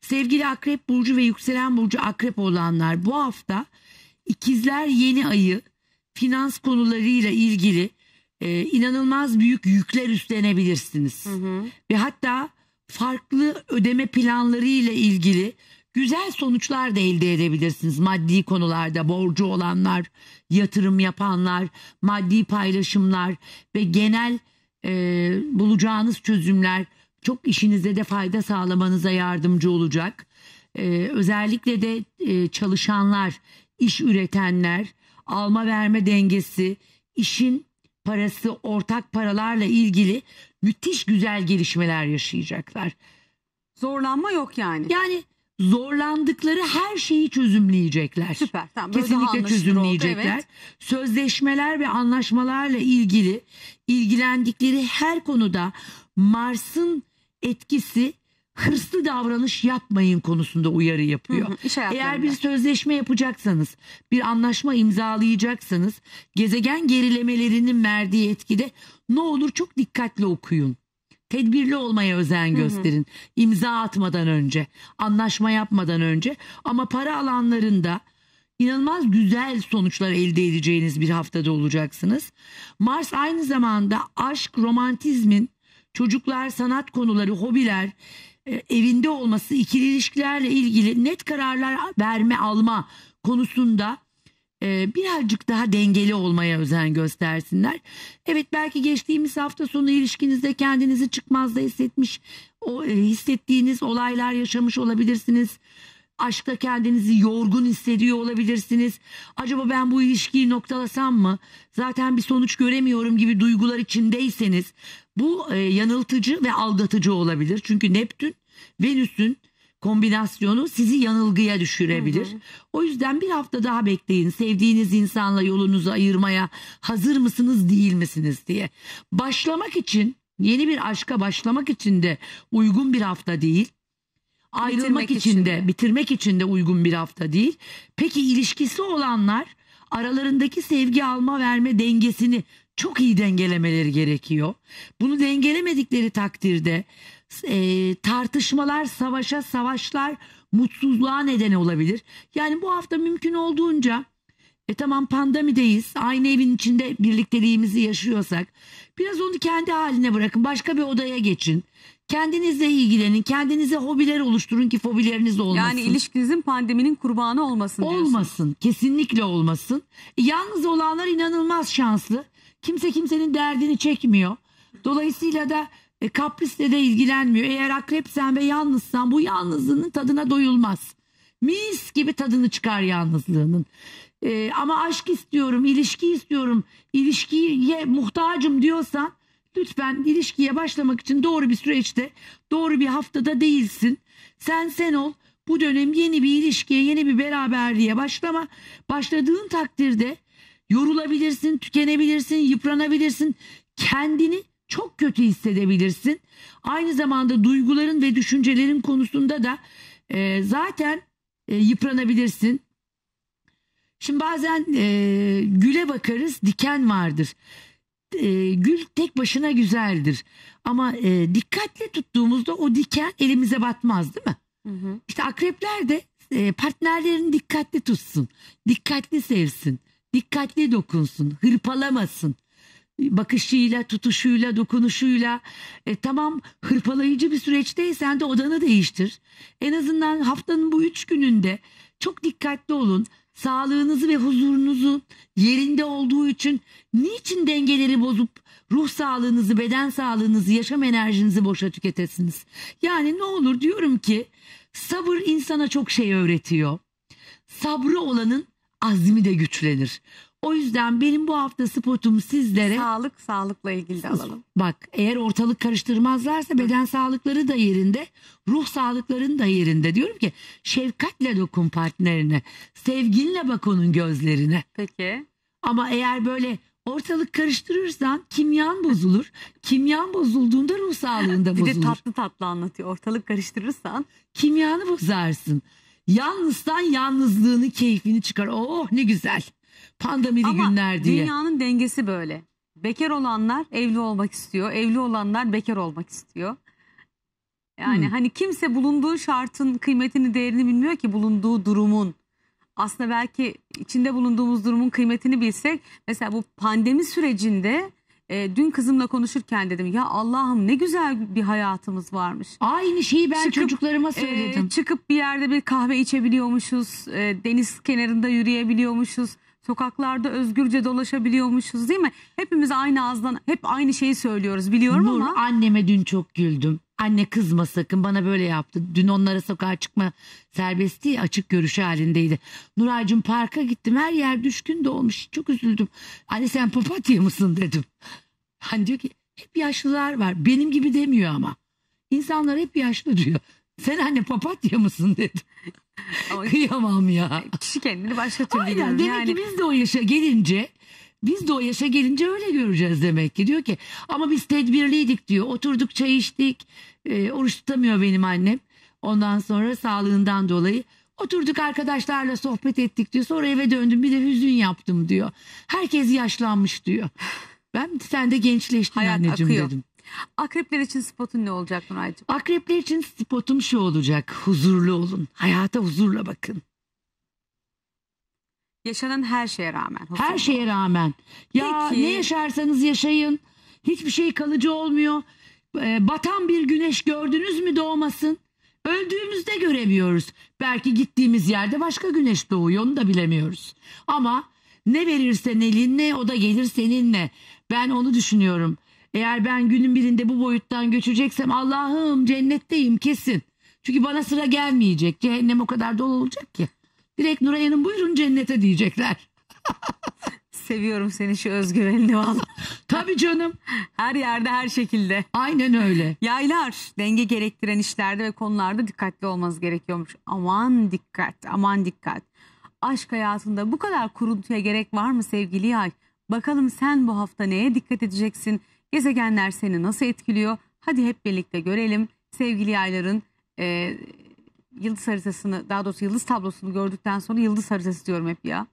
Sevgili Akrep Burcu ve Yükselen Burcu Akrep olanlar bu hafta ikizler yeni ayı finans konularıyla ilgili e, inanılmaz büyük yükler üstlenebilirsiniz. Hı hı. Ve hatta farklı ödeme planları ile ilgili güzel sonuçlar da elde edebilirsiniz. Maddi konularda borcu olanlar, yatırım yapanlar, maddi paylaşımlar ve genel e, bulacağınız çözümler çok işinize de fayda sağlamanıza yardımcı olacak. E, özellikle de e, çalışanlar, iş üretenler, alma verme dengesi, işin parası, ortak paralarla ilgili müthiş güzel gelişmeler yaşayacaklar. Zorlanma yok yani. Yani zorlandıkları her şeyi çözümleyecekler. Süper. Tamam, böyle daha Kesinlikle çözümleyecekler. Oldu, evet. Sözleşmeler ve anlaşmalarla ilgili ilgilendikleri her konuda Mars'ın etkisi hırslı davranış yapmayın konusunda uyarı yapıyor. Hı hı, Eğer bir sözleşme yapacaksanız, bir anlaşma imzalayacaksanız gezegen gerilemelerinin verdiği etkide ne olur çok dikkatli okuyun. Tedbirli olmaya özen gösterin. Hı hı. İmza atmadan önce, anlaşma yapmadan önce ama para alanlarında inanılmaz güzel sonuçlar elde edeceğiniz bir haftada olacaksınız. Mars aynı zamanda aşk, romantizmin, çocuklar, sanat konuları, hobiler, e, evinde olması, ikili ilişkilerle ilgili net kararlar verme alma konusunda e, birazcık daha dengeli olmaya özen göstersinler. Evet belki geçtiğimiz hafta sonu ilişkinizde kendinizi çıkmazda hissetmiş, o, e, hissettiğiniz olaylar yaşamış olabilirsiniz. Aşkta kendinizi yorgun hissediyor olabilirsiniz. Acaba ben bu ilişkiyi noktalasam mı? Zaten bir sonuç göremiyorum gibi duygular içindeyseniz bu e, yanıltıcı ve aldatıcı olabilir. Çünkü Neptün Venüs'ün kombinasyonu sizi yanılgıya düşürebilir. Hı hı. O yüzden bir hafta daha bekleyin. Sevdiğiniz insanla yolunuzu ayırmaya hazır mısınız değil misiniz diye. Başlamak için yeni bir aşka başlamak için de uygun bir hafta değil. Ayrılmak için, de bitirmek için de uygun bir hafta değil. Peki ilişkisi olanlar aralarındaki sevgi alma verme dengesini çok iyi dengelemeleri gerekiyor. Bunu dengelemedikleri takdirde e, tartışmalar, savaşa, savaşlar mutsuzluğa neden olabilir. Yani bu hafta mümkün olduğunca e tamam pandemideyiz. Aynı evin içinde birlikteliğimizi yaşıyorsak biraz onu kendi haline bırakın. Başka bir odaya geçin. Kendinizle ilgilenin. Kendinize hobiler oluşturun ki fobileriniz olmasın. Yani ilişkinizin pandeminin kurbanı olmasın diyorsun. Olmasın. Kesinlikle olmasın. Yalnız olanlar inanılmaz şanslı. Kimse kimsenin derdini çekmiyor. Dolayısıyla da e, kaprisle de ilgilenmiyor. Eğer akrepsen ve yalnızsan bu yalnızlığının tadına doyulmaz. Mis gibi tadını çıkar yalnızlığının. E, ama aşk istiyorum, ilişki istiyorum, ilişkiye muhtacım diyorsan lütfen ilişkiye başlamak için doğru bir süreçte, doğru bir haftada değilsin. Sen sen ol. Bu dönem yeni bir ilişkiye, yeni bir beraberliğe başlama. Başladığın takdirde Yorulabilirsin, tükenebilirsin, yıpranabilirsin. Kendini çok kötü hissedebilirsin. Aynı zamanda duyguların ve düşüncelerin konusunda da e, zaten e, yıpranabilirsin. Şimdi bazen e, güle bakarız diken vardır. E, gül tek başına güzeldir. Ama e, dikkatli tuttuğumuzda o diken elimize batmaz değil mi? Hı hı. İşte akrepler de e, partnerlerini dikkatli tutsun. Dikkatli sevsin dikkatli dokunsun, hırpalamasın. Bakışıyla, tutuşuyla, dokunuşuyla e, tamam hırpalayıcı bir süreçteysen de odanı değiştir. En azından haftanın bu üç gününde çok dikkatli olun. Sağlığınızı ve huzurunuzu yerinde olduğu için niçin dengeleri bozup ruh sağlığınızı, beden sağlığınızı, yaşam enerjinizi boşa tüketesiniz? Yani ne olur diyorum ki sabır insana çok şey öğretiyor. Sabrı olanın azmi de güçlenir. O yüzden benim bu hafta spotum sizlere... Sağlık, sağlıkla ilgili de alalım. Bak eğer ortalık karıştırmazlarsa beden sağlıkları da yerinde, ruh sağlıkların da yerinde. Diyorum ki şefkatle dokun partnerine, sevginle bak onun gözlerine. Peki. Ama eğer böyle ortalık karıştırırsan kimyan bozulur. kimyan bozulduğunda ruh sağlığında bozulur. Bir de tatlı tatlı anlatıyor. Ortalık karıştırırsan. Kimyanı bozarsın. Yalnızdan yalnızlığını keyfini çıkar. Oh ne güzel. Pandemili Ama günler diye. dünyanın dengesi böyle. Bekar olanlar evli olmak istiyor. Evli olanlar bekar olmak istiyor. Yani hmm. hani kimse bulunduğu şartın kıymetini değerini bilmiyor ki bulunduğu durumun. Aslında belki içinde bulunduğumuz durumun kıymetini bilsek mesela bu pandemi sürecinde e, dün kızımla konuşurken dedim ya Allah'ım ne güzel bir hayatımız varmış. Aynı şeyi ben Çıkıp, çocuklarıma e, söyledim. E, çıkıp bir yerde bir kahve içebiliyormuşuz. E, deniz kenarında yürüyebiliyormuşuz. Sokaklarda özgürce dolaşabiliyormuşuz değil mi? Hepimiz aynı ağızdan hep aynı şeyi söylüyoruz biliyorum Nur, ama. anneme dün çok güldüm. Anne kızma sakın bana böyle yaptı. Dün onlara sokağa çıkma serbestliği açık görüşü halindeydi. Nuray'cığım parka gittim her yer düşkün de olmuş. Çok üzüldüm. Anne sen papatya mısın dedim. Hani diyor ki hep yaşlılar var. Benim gibi demiyor ama. İnsanlar hep yaşlı diyor. Sen anne papatya mısın dedim. Kıyamam ya. Kişi kendini başka türlü Aynen demek yani... ki biz de o yaşa gelince biz de o yaşa gelince öyle göreceğiz demek ki diyor ki ama biz tedbirliydik diyor oturduk çay içtik e, oruç tutamıyor benim annem ondan sonra sağlığından dolayı oturduk arkadaşlarla sohbet ettik diyor sonra eve döndüm bir de hüzün yaptım diyor herkes yaşlanmış diyor ben sen de gençleştin Hayat anneciğim akıyor. dedim. Akrepler için spotun ne olacak Nuray'cığım? Akrepler için spotum şu olacak huzurlu olun hayata huzurla bakın. Yaşanan her şeye rağmen. Hoşçakalın. Her şeye rağmen. Ya Peki. ne yaşarsanız yaşayın. Hiçbir şey kalıcı olmuyor. Ee, batan bir güneş gördünüz mü doğmasın? Öldüğümüzde göremiyoruz. Belki gittiğimiz yerde başka güneş doğuyor onu da bilemiyoruz. Ama ne verirsen elinle o da gelir seninle. Ben onu düşünüyorum. Eğer ben günün birinde bu boyuttan göçeceksem Allah'ım cennetteyim kesin. Çünkü bana sıra gelmeyecek. Cehennem o kadar dolu olacak ki. Direkt Nuray'ın buyurun cennete diyecekler. Seviyorum seni şu özgüvenli valla. Tabii canım. Her yerde her şekilde. Aynen öyle. Yaylar denge gerektiren işlerde ve konularda dikkatli olmanız gerekiyormuş. Aman dikkat aman dikkat. Aşk hayatında bu kadar kuruntuya gerek var mı sevgili yay? Bakalım sen bu hafta neye dikkat edeceksin? Gezegenler seni nasıl etkiliyor? Hadi hep birlikte görelim. Sevgili yayların e, yıldız haritasını daha doğrusu yıldız tablosunu gördükten sonra yıldız haritası diyorum hep ya.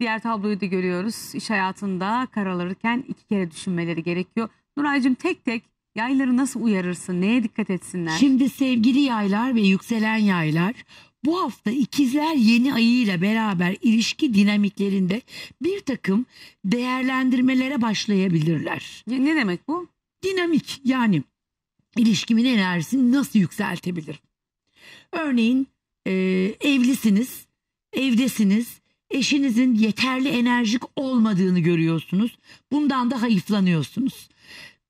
Diğer tabloyu da görüyoruz. İş hayatında karalarırken iki kere düşünmeleri gerekiyor. Nuray'cığım tek tek yayları nasıl uyarırsın? Neye dikkat etsinler? Şimdi sevgili yaylar ve yükselen yaylar bu hafta ikizler yeni ayıyla beraber ilişki dinamiklerinde bir takım değerlendirmelere başlayabilirler. Ne demek bu? Dinamik yani ilişkimin enerjisini nasıl yükseltebilirim? Örneğin e, evlisiniz, evdesiniz, eşinizin yeterli enerjik olmadığını görüyorsunuz. Bundan da hayıflanıyorsunuz.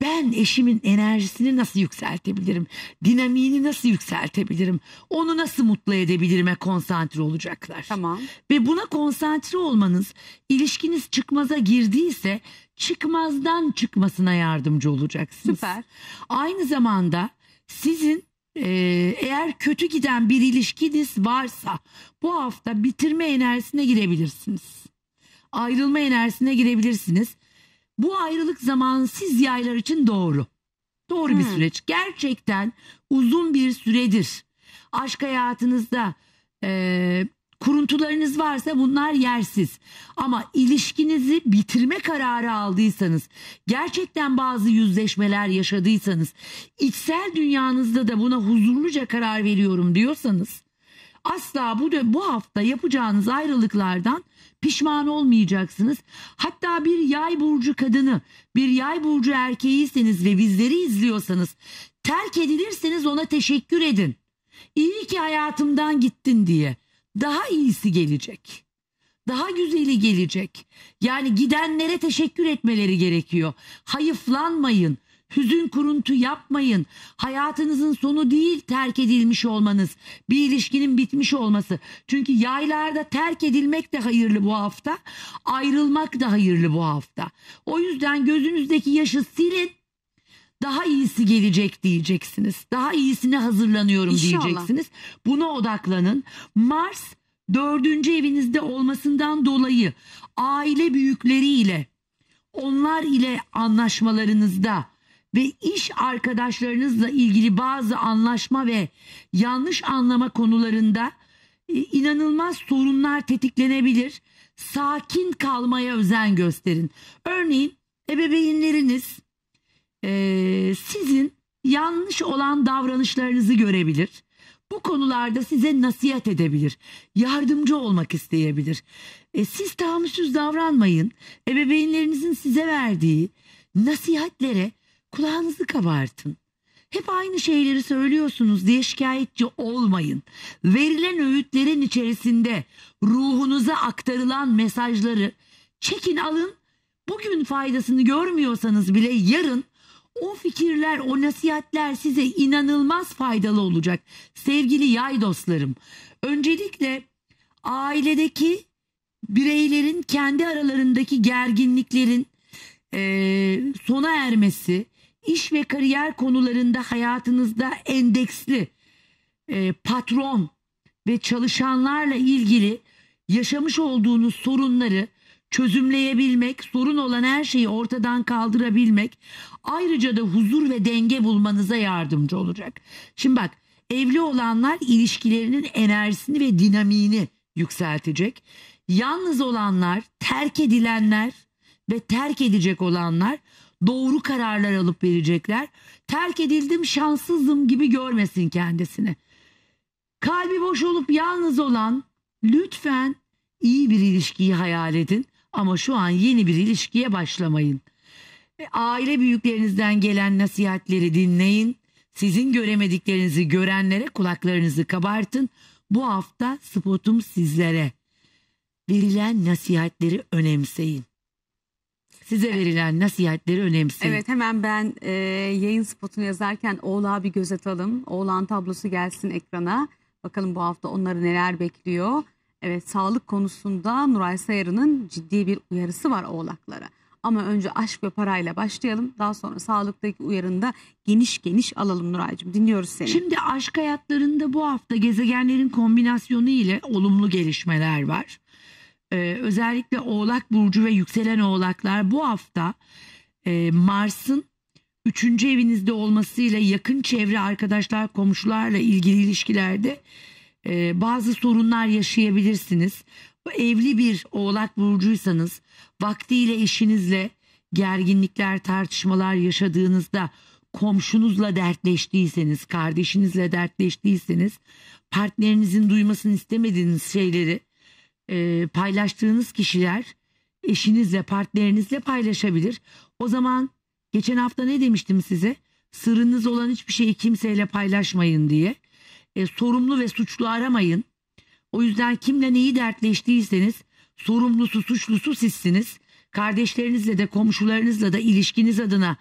Ben eşimin enerjisini nasıl yükseltebilirim? Dinamiğini nasıl yükseltebilirim? Onu nasıl mutlu edebilirime konsantre olacaklar. Tamam. Ve buna konsantre olmanız ilişkiniz çıkmaza girdiyse çıkmazdan çıkmasına yardımcı olacaksınız. Süper. Aynı zamanda sizin ee, eğer kötü giden bir ilişkiniz varsa bu hafta bitirme enerjisine girebilirsiniz. Ayrılma enerjisine girebilirsiniz. Bu ayrılık zamanı siz yaylar için doğru. Doğru hmm. bir süreç. Gerçekten uzun bir süredir aşk hayatınızda e, Kuruntularınız varsa bunlar yersiz. Ama ilişkinizi bitirme kararı aldıysanız, gerçekten bazı yüzleşmeler yaşadıysanız, içsel dünyanızda da buna huzurluca karar veriyorum diyorsanız asla bu bu hafta yapacağınız ayrılıklardan pişman olmayacaksınız. Hatta bir yay burcu kadını, bir yay burcu erkeğiyseniz ve bizleri izliyorsanız terk edilirseniz ona teşekkür edin. İyi ki hayatımdan gittin diye daha iyisi gelecek. Daha güzeli gelecek. Yani gidenlere teşekkür etmeleri gerekiyor. Hayıflanmayın. Hüzün kuruntu yapmayın. Hayatınızın sonu değil terk edilmiş olmanız. Bir ilişkinin bitmiş olması. Çünkü yaylarda terk edilmek de hayırlı bu hafta. Ayrılmak da hayırlı bu hafta. O yüzden gözünüzdeki yaşı silin daha iyisi gelecek diyeceksiniz. Daha iyisine hazırlanıyorum İnşallah. diyeceksiniz. Buna odaklanın. Mars dördüncü evinizde olmasından dolayı aile büyükleriyle onlar ile anlaşmalarınızda ve iş arkadaşlarınızla ilgili bazı anlaşma ve yanlış anlama konularında e, inanılmaz sorunlar tetiklenebilir. Sakin kalmaya özen gösterin. Örneğin ebeveynleriniz e, sizin yanlış olan davranışlarınızı görebilir. Bu konularda size nasihat edebilir. Yardımcı olmak isteyebilir. E, siz tahammülsüz davranmayın. Ebeveynlerinizin size verdiği nasihatlere kulağınızı kabartın. Hep aynı şeyleri söylüyorsunuz diye şikayetçi olmayın. Verilen öğütlerin içerisinde ruhunuza aktarılan mesajları çekin alın. Bugün faydasını görmüyorsanız bile yarın o fikirler, o nasihatler size inanılmaz faydalı olacak. Sevgili yay dostlarım, öncelikle ailedeki bireylerin kendi aralarındaki gerginliklerin e, sona ermesi, iş ve kariyer konularında hayatınızda endeksli e, patron ve çalışanlarla ilgili yaşamış olduğunuz sorunları çözümleyebilmek, sorun olan her şeyi ortadan kaldırabilmek ayrıca da huzur ve denge bulmanıza yardımcı olacak. Şimdi bak evli olanlar ilişkilerinin enerjisini ve dinamiğini yükseltecek. Yalnız olanlar, terk edilenler ve terk edecek olanlar doğru kararlar alıp verecekler. Terk edildim, şanssızım gibi görmesin kendisini. Kalbi boş olup yalnız olan lütfen iyi bir ilişkiyi hayal edin. Ama şu an yeni bir ilişkiye başlamayın. E, aile büyüklerinizden gelen nasihatleri dinleyin. Sizin göremediklerinizi görenlere kulaklarınızı kabartın. Bu hafta spotum sizlere. Verilen nasihatleri önemseyin. Size verilen nasihatleri önemseyin. Evet hemen ben e, yayın spotunu yazarken oğlağa bir göz atalım. Oğlan tablosu gelsin ekrana. Bakalım bu hafta onları neler bekliyor. Evet sağlık konusunda Nuray Sayarı'nın ciddi bir uyarısı var oğlaklara. Ama önce aşk ve parayla başlayalım. Daha sonra sağlıktaki uyarında geniş geniş alalım Nuray'cığım. Dinliyoruz seni. Şimdi aşk hayatlarında bu hafta gezegenlerin kombinasyonu ile olumlu gelişmeler var. Ee, özellikle Oğlak Burcu ve yükselen Oğlaklar bu hafta e, Mars'ın 3. evinizde olmasıyla yakın çevre arkadaşlar komşularla ilgili ilişkilerde e, bazı sorunlar yaşayabilirsiniz. Evli bir oğlak burcuysanız vaktiyle eşinizle gerginlikler, tartışmalar yaşadığınızda komşunuzla dertleştiyseniz, kardeşinizle dertleştiyseniz partnerinizin duymasını istemediğiniz şeyleri e, paylaştığınız kişiler eşinizle, partnerinizle paylaşabilir. O zaman geçen hafta ne demiştim size? Sırrınız olan hiçbir şeyi kimseyle paylaşmayın diye e, sorumlu ve suçlu aramayın. O yüzden kimle neyi dertleştiyseniz sorumlusu suçlusu sizsiniz. Kardeşlerinizle de komşularınızla da ilişkiniz adına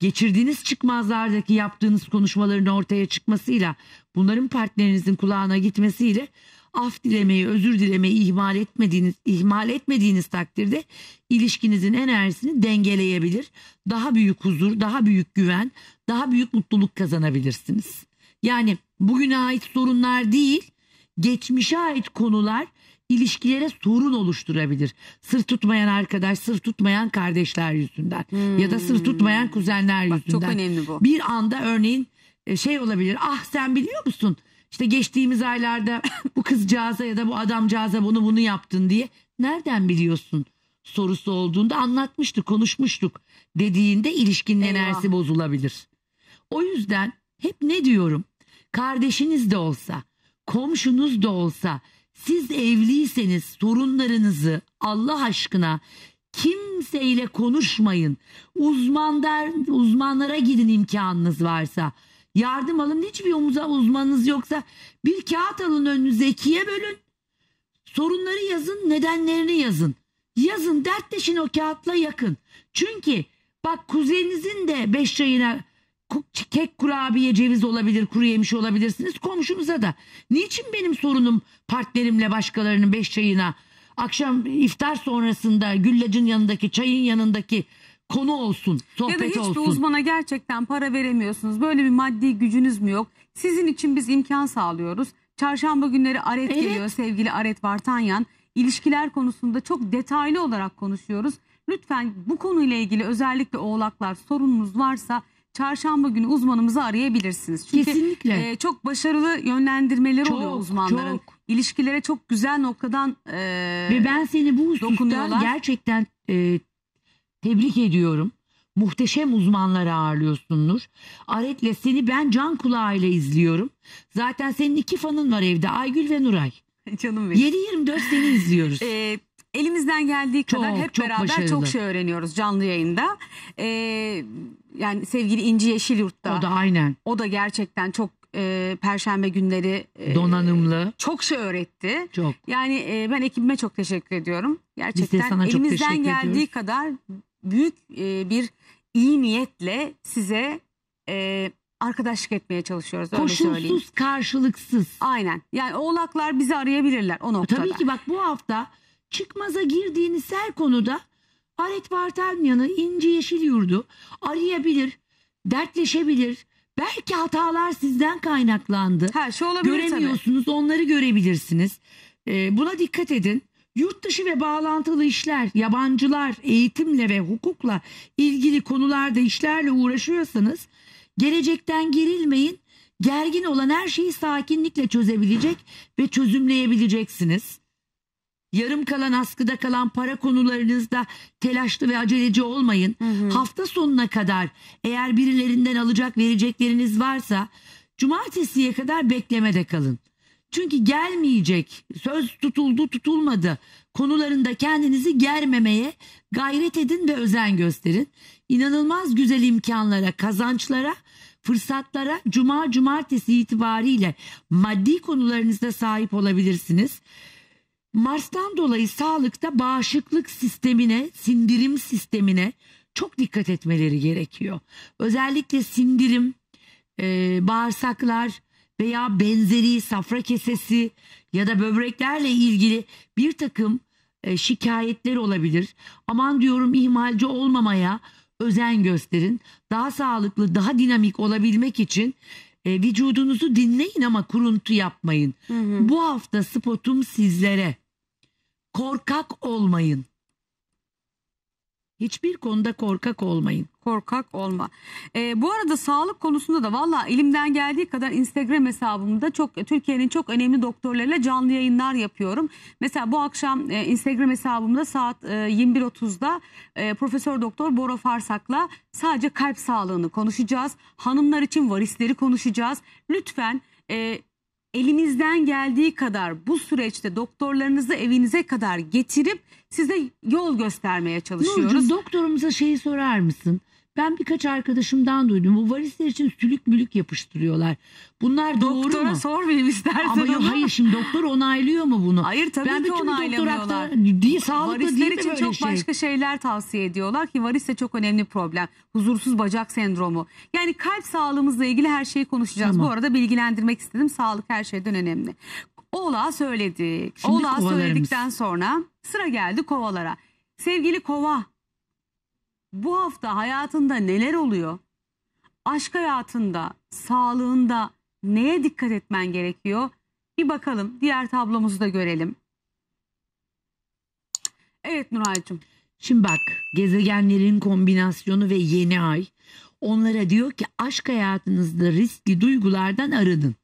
geçirdiğiniz çıkmazlardaki yaptığınız konuşmaların ortaya çıkmasıyla bunların partnerinizin kulağına gitmesiyle af dilemeyi, özür dilemeyi ihmal etmediğiniz, ihmal etmediğiniz takdirde ilişkinizin enerjisini dengeleyebilir. Daha büyük huzur, daha büyük güven, daha büyük mutluluk kazanabilirsiniz. Yani bugüne ait sorunlar değil, geçmişe ait konular ilişkilere sorun oluşturabilir. Sır tutmayan arkadaş, sır tutmayan kardeşler yüzünden hmm. ya da sır tutmayan kuzenler Bak, yüzünden. Çok önemli bu. Bir anda örneğin e, şey olabilir. Ah sen biliyor musun? İşte geçtiğimiz aylarda bu kızcağıza ya da bu adamcağıza bunu bunu yaptın diye nereden biliyorsun sorusu olduğunda anlatmıştı konuşmuştuk dediğinde ilişkinin Eyvah. enerjisi bozulabilir. O yüzden hep ne diyorum? Kardeşiniz de olsa, komşunuz da olsa, siz evliyseniz sorunlarınızı Allah aşkına kimseyle konuşmayın. Uzmanlar, uzmanlara gidin imkanınız varsa. Yardım alın hiçbir omuza uzmanınız yoksa bir kağıt alın önünüze ikiye bölün. Sorunları yazın nedenlerini yazın. Yazın dertleşin o kağıtla yakın. Çünkü bak kuzeninizin de beş çayına kek kurabiye ceviz olabilir kuru yemiş olabilirsiniz komşunuza da niçin benim sorunum partnerimle başkalarının beş çayına akşam iftar sonrasında güllacın yanındaki çayın yanındaki konu olsun sohbet olsun. Ya da hiçbir olsun. uzmana gerçekten para veremiyorsunuz böyle bir maddi gücünüz mü yok sizin için biz imkan sağlıyoruz çarşamba günleri Aret evet. geliyor sevgili Aret Vartanyan ilişkiler konusunda çok detaylı olarak konuşuyoruz lütfen bu konuyla ilgili özellikle oğlaklar sorununuz varsa çarşamba günü uzmanımızı arayabilirsiniz. Çünkü Kesinlikle. E, çok başarılı yönlendirmeleri çok, oluyor uzmanların. Çok. İlişkilere çok güzel noktadan e, Ve ben seni bu husustan gerçekten e, tebrik ediyorum. Muhteşem uzmanları ağırlıyorsun Nur. Aret'le seni ben can kulağıyla izliyorum. Zaten senin iki fanın var evde Aygül ve Nuray. Canım benim. 7-24 seni izliyoruz. Ee, elimizden geldiği çok, hep çok beraber başarılı. çok şey öğreniyoruz canlı yayında. Ee, yani sevgili İnci Yeşilyurt'ta. O da aynen. O da gerçekten çok e, perşembe günleri e, donanımlı. Çok şey öğretti. Çok. Yani e, ben ekibime çok teşekkür ediyorum. Gerçekten Biz de sana elimizden teşekkür geldiği ediyoruz. kadar büyük e, bir iyi niyetle size e, arkadaşlık etmeye çalışıyoruz öyle Koşulsuz, söyleyeyim. karşılıksız. Aynen. Yani oğlaklar bizi arayabilirler o e, noktada. Tabii ki bak bu hafta çıkmaza girdiğiniz her konuda Aret Vartelmiyan'ı ince yeşil yurdu arayabilir, dertleşebilir. Belki hatalar sizden kaynaklandı. Her şey olabilir Göremiyorsunuz tabii. onları görebilirsiniz. Ee, buna dikkat edin. Yurt dışı ve bağlantılı işler, yabancılar, eğitimle ve hukukla ilgili konularda işlerle uğraşıyorsanız gelecekten gerilmeyin. Gergin olan her şeyi sakinlikle çözebilecek ve çözümleyebileceksiniz. Yarım kalan askıda kalan para konularınızda telaşlı ve aceleci olmayın. Hı hı. Hafta sonuna kadar eğer birilerinden alacak verecekleriniz varsa cumartesiye kadar beklemede kalın. Çünkü gelmeyecek, söz tutuldu tutulmadı konularında kendinizi germemeye gayret edin ve özen gösterin. İnanılmaz güzel imkanlara, kazançlara, fırsatlara cuma cumartesi itibariyle maddi konularınızda sahip olabilirsiniz. Mars'tan dolayı sağlıkta bağışıklık sistemine, sindirim sistemine çok dikkat etmeleri gerekiyor. Özellikle sindirim, e, bağırsaklar veya benzeri safra kesesi ya da böbreklerle ilgili bir takım e, şikayetleri olabilir. Aman diyorum ihmalci olmamaya özen gösterin. Daha sağlıklı, daha dinamik olabilmek için e, vücudunuzu dinleyin ama kuruntu yapmayın. Hı hı. Bu hafta spotum sizlere. Korkak olmayın. Hiçbir konuda korkak olmayın. Korkak olma. Ee, bu arada sağlık konusunda da valla elimden geldiği kadar Instagram hesabımda çok Türkiye'nin çok önemli doktorlarıyla canlı yayınlar yapıyorum. Mesela bu akşam e, Instagram hesabımda saat e, 21.30'da e, Profesör Doktor Bora Farsak'la sadece kalp sağlığını konuşacağız. Hanımlar için varisleri konuşacağız. Lütfen e, elimizden geldiği kadar bu süreçte doktorlarınızı evinize kadar getirip size yol göstermeye çalışıyoruz. Nurcu, doktorumuza şeyi sorar mısın? Ben birkaç arkadaşımdan duydum. Bu varisler için sülük mülük yapıştırıyorlar. Bunlar doğru Doktora mu? sormayayım istersen ama. Yok, hayır şimdi doktor onaylıyor mu bunu? Hayır tabii ben ki onaylamıyorlar. Ben değil, sağlıklı Varisler değil mi için çok şey? başka şeyler tavsiye ediyorlar ki varis de çok önemli problem. Huzursuz bacak sendromu. Yani kalp sağlığımızla ilgili her şeyi konuşacağız. Tamam. Bu arada bilgilendirmek istedim. Sağlık her şeyden önemli. Oğlağa söyledik. Şimdi Oğlağa söyledikten sonra sıra geldi kovalara. Sevgili kova bu hafta hayatında neler oluyor? Aşk hayatında, sağlığında neye dikkat etmen gerekiyor? Bir bakalım diğer tablomuzu da görelim. Evet Nuray'cığım. Şimdi bak gezegenlerin kombinasyonu ve yeni ay onlara diyor ki aşk hayatınızda riskli duygulardan arının.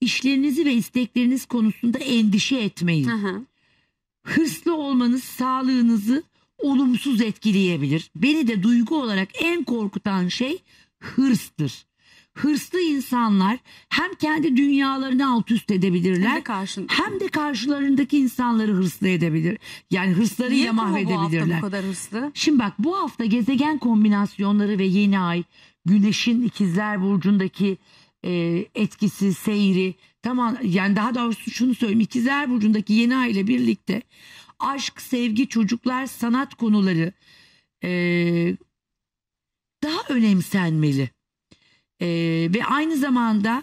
İşlerinizi ve istekleriniz konusunda endişe etmeyin. Hı Hırslı olmanız sağlığınızı olumsuz etkileyebilir. Beni de duygu olarak en korkutan şey hırstır. Hırslı insanlar hem kendi dünyalarını alt üst edebilirler hem de, hem de karşılarındaki insanları hırslı edebilir. Yani hırslarıyla mahvedebilirler. bu hafta bu kadar hırslı? Şimdi bak bu hafta gezegen kombinasyonları ve yeni ay güneşin ikizler burcundaki e, etkisi, seyri tamam yani daha doğrusu şunu söyleyeyim ikizler burcundaki yeni ay ile birlikte aşk, sevgi, çocuklar, sanat konuları e, daha önemsenmeli. E, ve aynı zamanda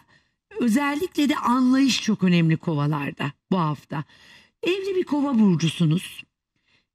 özellikle de anlayış çok önemli kovalarda bu hafta. Evli bir kova burcusunuz.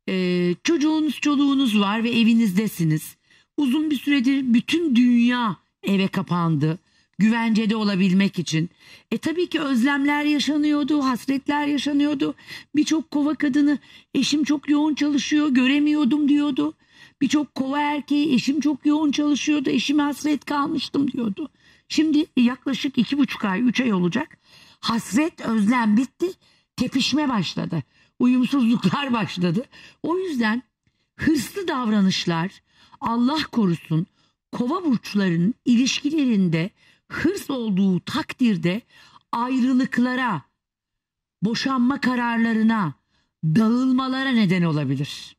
E, çocuğunuz, çoluğunuz var ve evinizdesiniz. Uzun bir süredir bütün dünya eve kapandı güvencede olabilmek için. E tabii ki özlemler yaşanıyordu, hasretler yaşanıyordu. Birçok kova kadını eşim çok yoğun çalışıyor, göremiyordum diyordu. Birçok kova erkeği eşim çok yoğun çalışıyordu, eşime hasret kalmıştım diyordu. Şimdi yaklaşık iki buçuk ay, üç ay olacak. Hasret, özlem bitti, tepişme başladı. Uyumsuzluklar başladı. O yüzden hırslı davranışlar Allah korusun kova burçlarının ilişkilerinde hırs olduğu takdirde ayrılıklara, boşanma kararlarına, dağılmalara neden olabilir.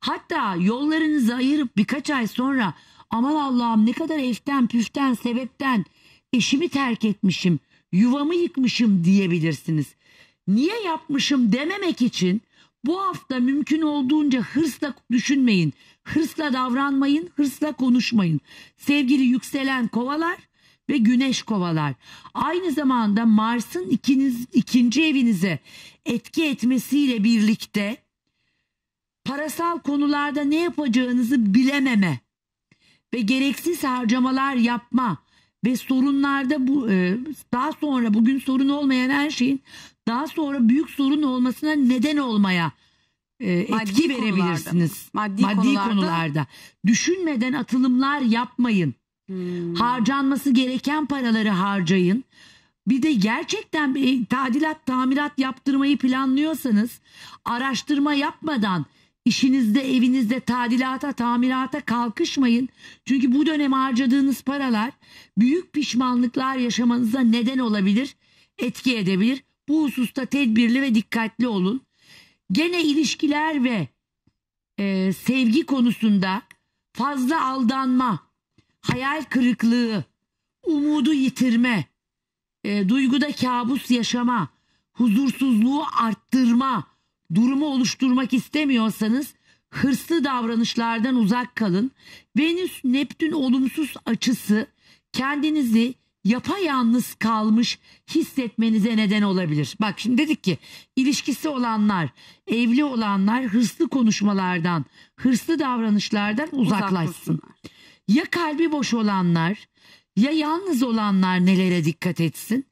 Hatta yollarınızı ayırıp birkaç ay sonra aman Allah'ım ne kadar eften püften sebepten eşimi terk etmişim, yuvamı yıkmışım diyebilirsiniz. Niye yapmışım dememek için bu hafta mümkün olduğunca hırsla düşünmeyin, hırsla davranmayın, hırsla konuşmayın. Sevgili yükselen kovalar ve güneş kovalar. Aynı zamanda Mars'ın ikiniz, ikinci evinize etki etmesiyle birlikte parasal konularda ne yapacağınızı bilememe ve gereksiz harcamalar yapma ve sorunlarda bu e, daha sonra bugün sorun olmayan her şeyin daha sonra büyük sorun olmasına neden olmaya e, etki maddi verebilirsiniz. Konularda, maddi, maddi konularda. konularda düşünmeden atılımlar yapmayın. Hmm. Harcanması gereken paraları harcayın. Bir de gerçekten bir tadilat tamirat yaptırmayı planlıyorsanız araştırma yapmadan işinizde evinizde tadilata tamirata kalkışmayın. Çünkü bu dönem harcadığınız paralar büyük pişmanlıklar yaşamanıza neden olabilir, etki edebilir. Bu hususta tedbirli ve dikkatli olun. Gene ilişkiler ve e, sevgi konusunda fazla aldanma, hayal kırıklığı, umudu yitirme, e, duyguda kabus yaşama, huzursuzluğu arttırma durumu oluşturmak istemiyorsanız hırslı davranışlardan uzak kalın. Venüs Neptün olumsuz açısı kendinizi yapayalnız kalmış hissetmenize neden olabilir. Bak şimdi dedik ki ilişkisi olanlar, evli olanlar hırslı konuşmalardan, hırslı davranışlardan uzaklaşsınlar. Ya kalbi boş olanlar ya yalnız olanlar nelere dikkat etsin?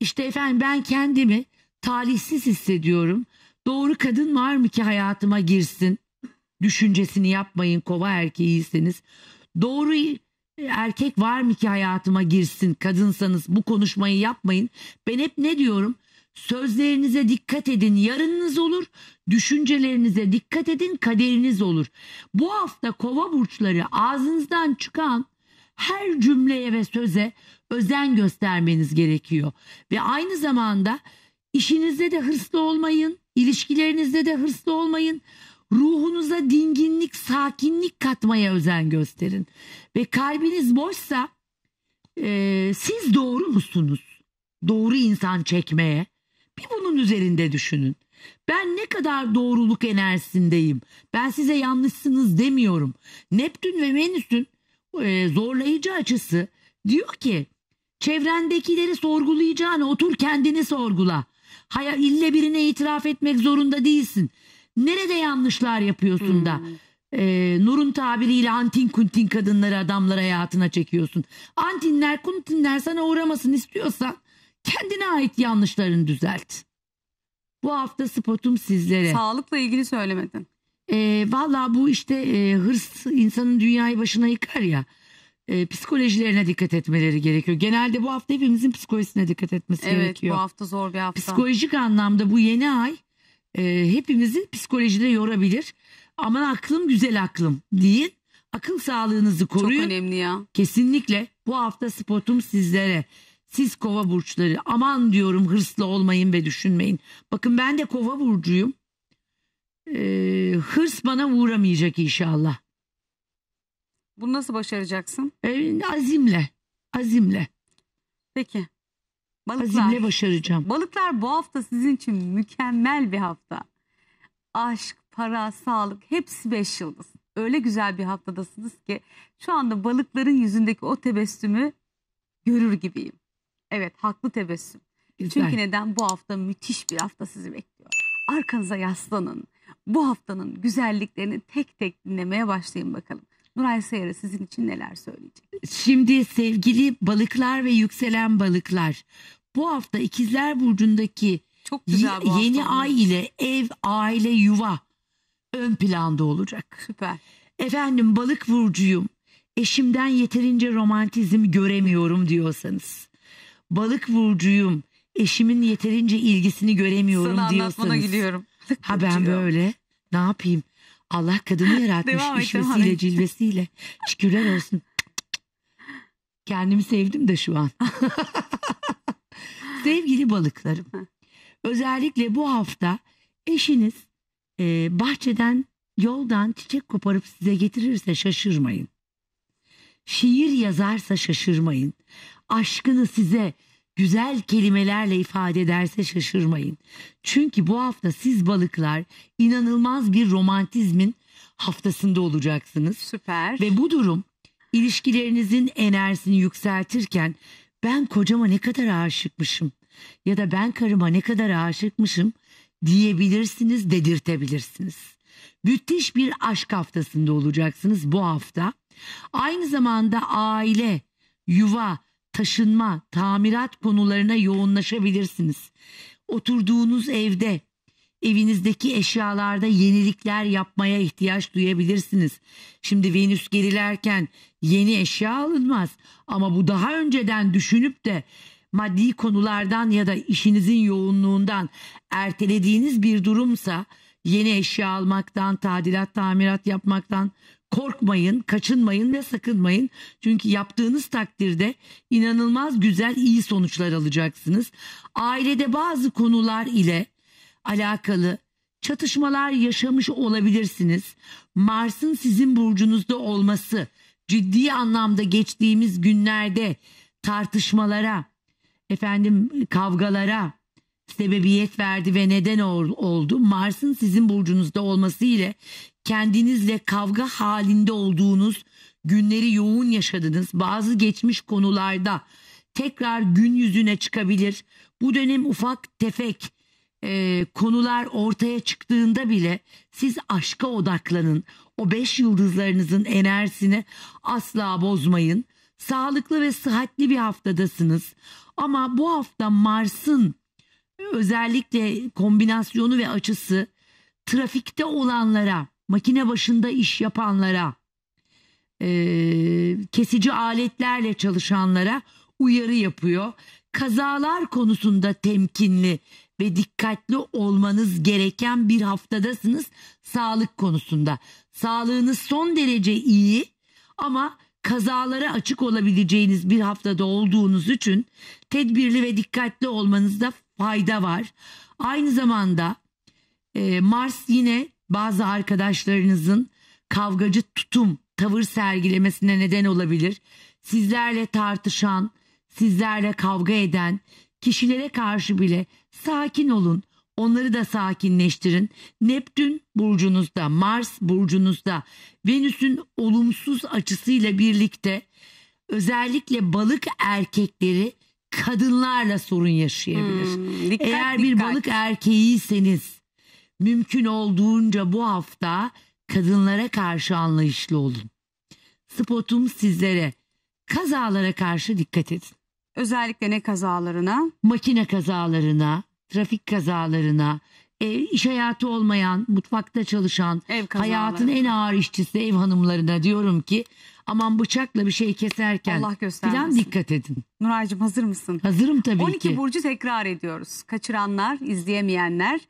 İşte efendim ben kendimi talihsiz hissediyorum. Doğru kadın var mı ki hayatıma girsin? Düşüncesini yapmayın kova erkeğiyseniz. Doğru erkek var mı ki hayatıma girsin? Kadınsanız bu konuşmayı yapmayın. Ben hep ne diyorum? Sözlerinize dikkat edin. Yarınınız olur. Düşüncelerinize dikkat edin kaderiniz olur. Bu hafta kova burçları ağzınızdan çıkan her cümleye ve söze özen göstermeniz gerekiyor. Ve aynı zamanda işinizde de hırslı olmayın, ilişkilerinizde de hırslı olmayın. Ruhunuza dinginlik, sakinlik katmaya özen gösterin. Ve kalbiniz boşsa e, siz doğru musunuz? Doğru insan çekmeye. Bir bunun üzerinde düşünün. Ben ne kadar doğruluk enerjisindeyim. Ben size yanlışsınız demiyorum. Neptün ve Venüs'ün e, zorlayıcı açısı diyor ki çevrendekileri sorgulayacağına otur kendini sorgula. Hayır ille birine itiraf etmek zorunda değilsin. Nerede yanlışlar yapıyorsun hmm. da? e, Nur'un tabiriyle antin kuntin kadınları adamlar hayatına çekiyorsun. Antinler kuntinler sana uğramasın istiyorsan kendine ait yanlışlarını düzelt. Bu hafta spotum sizlere. Sağlıkla ilgili söylemedin. E, ee, Valla bu işte e, hırs insanın dünyayı başına yıkar ya. E, psikolojilerine dikkat etmeleri gerekiyor. Genelde bu hafta hepimizin psikolojisine dikkat etmesi evet, gerekiyor. Evet bu hafta zor bir hafta. Psikolojik anlamda bu yeni ay e, hepimizi psikolojide yorabilir. Aman aklım güzel aklım deyin. Akıl sağlığınızı koruyun. Çok önemli ya. Kesinlikle bu hafta spotum sizlere. Siz kova burçları aman diyorum hırslı olmayın ve düşünmeyin. Bakın ben de kova burcuyum. Ee, hırs bana uğramayacak inşallah. Bunu nasıl başaracaksın? Ee, azimle. Azimle. Peki. Balıklar. Azimle başaracağım. Balıklar bu hafta sizin için mükemmel bir hafta. Aşk, para, sağlık hepsi beş yıldız. Öyle güzel bir haftadasınız ki şu anda balıkların yüzündeki o tebessümü görür gibiyim. Evet haklı tebessüm. Güzel. Çünkü neden bu hafta müthiş bir hafta sizi bekliyor. Arkanıza yaslanın. Bu haftanın güzelliklerini tek tek dinlemeye başlayın bakalım. Nuray Sayarı sizin için neler söyleyecek? Şimdi sevgili balıklar ve yükselen balıklar. Bu hafta ikizler burcundaki çok güzel bu yeni ay ile ev, aile, yuva ön planda olacak. Süper. Efendim balık burcuyum. Eşimden yeterince romantizm göremiyorum diyorsanız balık burcuyum. Eşimin yeterince ilgisini göremiyorum Sana diyorsanız. Sana gidiyorum. Ha ben böyle ne yapayım? Allah kadını yaratmış devam et, işvesiyle devam cilvesiyle. Şükürler olsun. Kendimi sevdim de şu an. Sevgili balıklarım. Özellikle bu hafta eşiniz e, bahçeden yoldan çiçek koparıp size getirirse şaşırmayın. Şiir yazarsa şaşırmayın aşkını size güzel kelimelerle ifade ederse şaşırmayın. Çünkü bu hafta siz balıklar inanılmaz bir romantizmin haftasında olacaksınız. Süper. Ve bu durum ilişkilerinizin enerjisini yükseltirken ben kocama ne kadar aşıkmışım ya da ben karıma ne kadar aşıkmışım diyebilirsiniz, dedirtebilirsiniz. Müthiş bir aşk haftasında olacaksınız bu hafta. Aynı zamanda aile, yuva, taşınma, tamirat konularına yoğunlaşabilirsiniz. Oturduğunuz evde, evinizdeki eşyalarda yenilikler yapmaya ihtiyaç duyabilirsiniz. Şimdi Venüs gerilerken yeni eşya alınmaz ama bu daha önceden düşünüp de maddi konulardan ya da işinizin yoğunluğundan ertelediğiniz bir durumsa yeni eşya almaktan, tadilat, tamirat yapmaktan korkmayın, kaçınmayın ve sakınmayın. Çünkü yaptığınız takdirde inanılmaz güzel, iyi sonuçlar alacaksınız. Ailede bazı konular ile alakalı çatışmalar yaşamış olabilirsiniz. Mars'ın sizin burcunuzda olması ciddi anlamda geçtiğimiz günlerde tartışmalara, efendim kavgalara sebebiyet verdi ve neden oldu. Mars'ın sizin burcunuzda olması ile kendinizle kavga halinde olduğunuz günleri yoğun yaşadınız. Bazı geçmiş konularda tekrar gün yüzüne çıkabilir. Bu dönem ufak tefek e, konular ortaya çıktığında bile siz aşka odaklanın. O beş yıldızlarınızın enerjisini asla bozmayın. Sağlıklı ve sıhhatli bir haftadasınız. Ama bu hafta Mars'ın özellikle kombinasyonu ve açısı trafikte olanlara makine başında iş yapanlara, e, kesici aletlerle çalışanlara uyarı yapıyor. Kazalar konusunda temkinli ve dikkatli olmanız gereken bir haftadasınız sağlık konusunda. Sağlığınız son derece iyi ama kazalara açık olabileceğiniz bir haftada olduğunuz için tedbirli ve dikkatli olmanızda fayda var. Aynı zamanda e, Mars yine bazı arkadaşlarınızın kavgacı tutum, tavır sergilemesine neden olabilir. Sizlerle tartışan, sizlerle kavga eden kişilere karşı bile sakin olun. Onları da sakinleştirin. Neptün burcunuzda, Mars burcunuzda, Venüs'ün olumsuz açısıyla birlikte özellikle balık erkekleri kadınlarla sorun yaşayabilir. Hmm, dikkat, Eğer bir dikkat. balık erkeğiyseniz Mümkün olduğunca bu hafta kadınlara karşı anlayışlı olun. Spotum sizlere. Kazalara karşı dikkat edin. Özellikle ne kazalarına? Makine kazalarına, trafik kazalarına, e, iş hayatı olmayan, mutfakta çalışan, ev hayatın en ağır işçisi ev hanımlarına diyorum ki aman bıçakla bir şey keserken Allah filan dikkat edin. Nuraycığım hazır mısın? Hazırım tabii 12 ki. 12 Burcu tekrar ediyoruz. Kaçıranlar, izleyemeyenler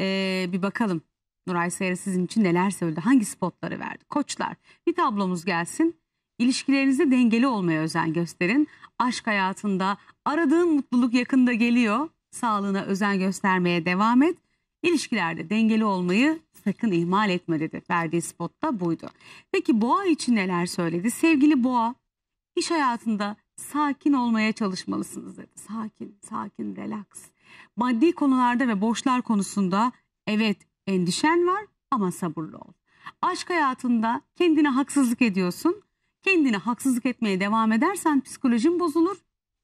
e, bir bakalım Nuray Sayarı sizin için neler söyledi? Hangi spotları verdi? Koçlar bir tablomuz gelsin. İlişkilerinizde dengeli olmaya özen gösterin. Aşk hayatında aradığın mutluluk yakında geliyor. Sağlığına özen göstermeye devam et. İlişkilerde dengeli olmayı sakın ihmal etme dedi. Verdiği spot da buydu. Peki Boğa için neler söyledi? Sevgili Boğa, iş hayatında sakin olmaya çalışmalısınız dedi. Sakin, sakin, relax maddi konularda ve borçlar konusunda evet endişen var ama sabırlı ol. Aşk hayatında kendine haksızlık ediyorsun. Kendine haksızlık etmeye devam edersen psikolojin bozulur.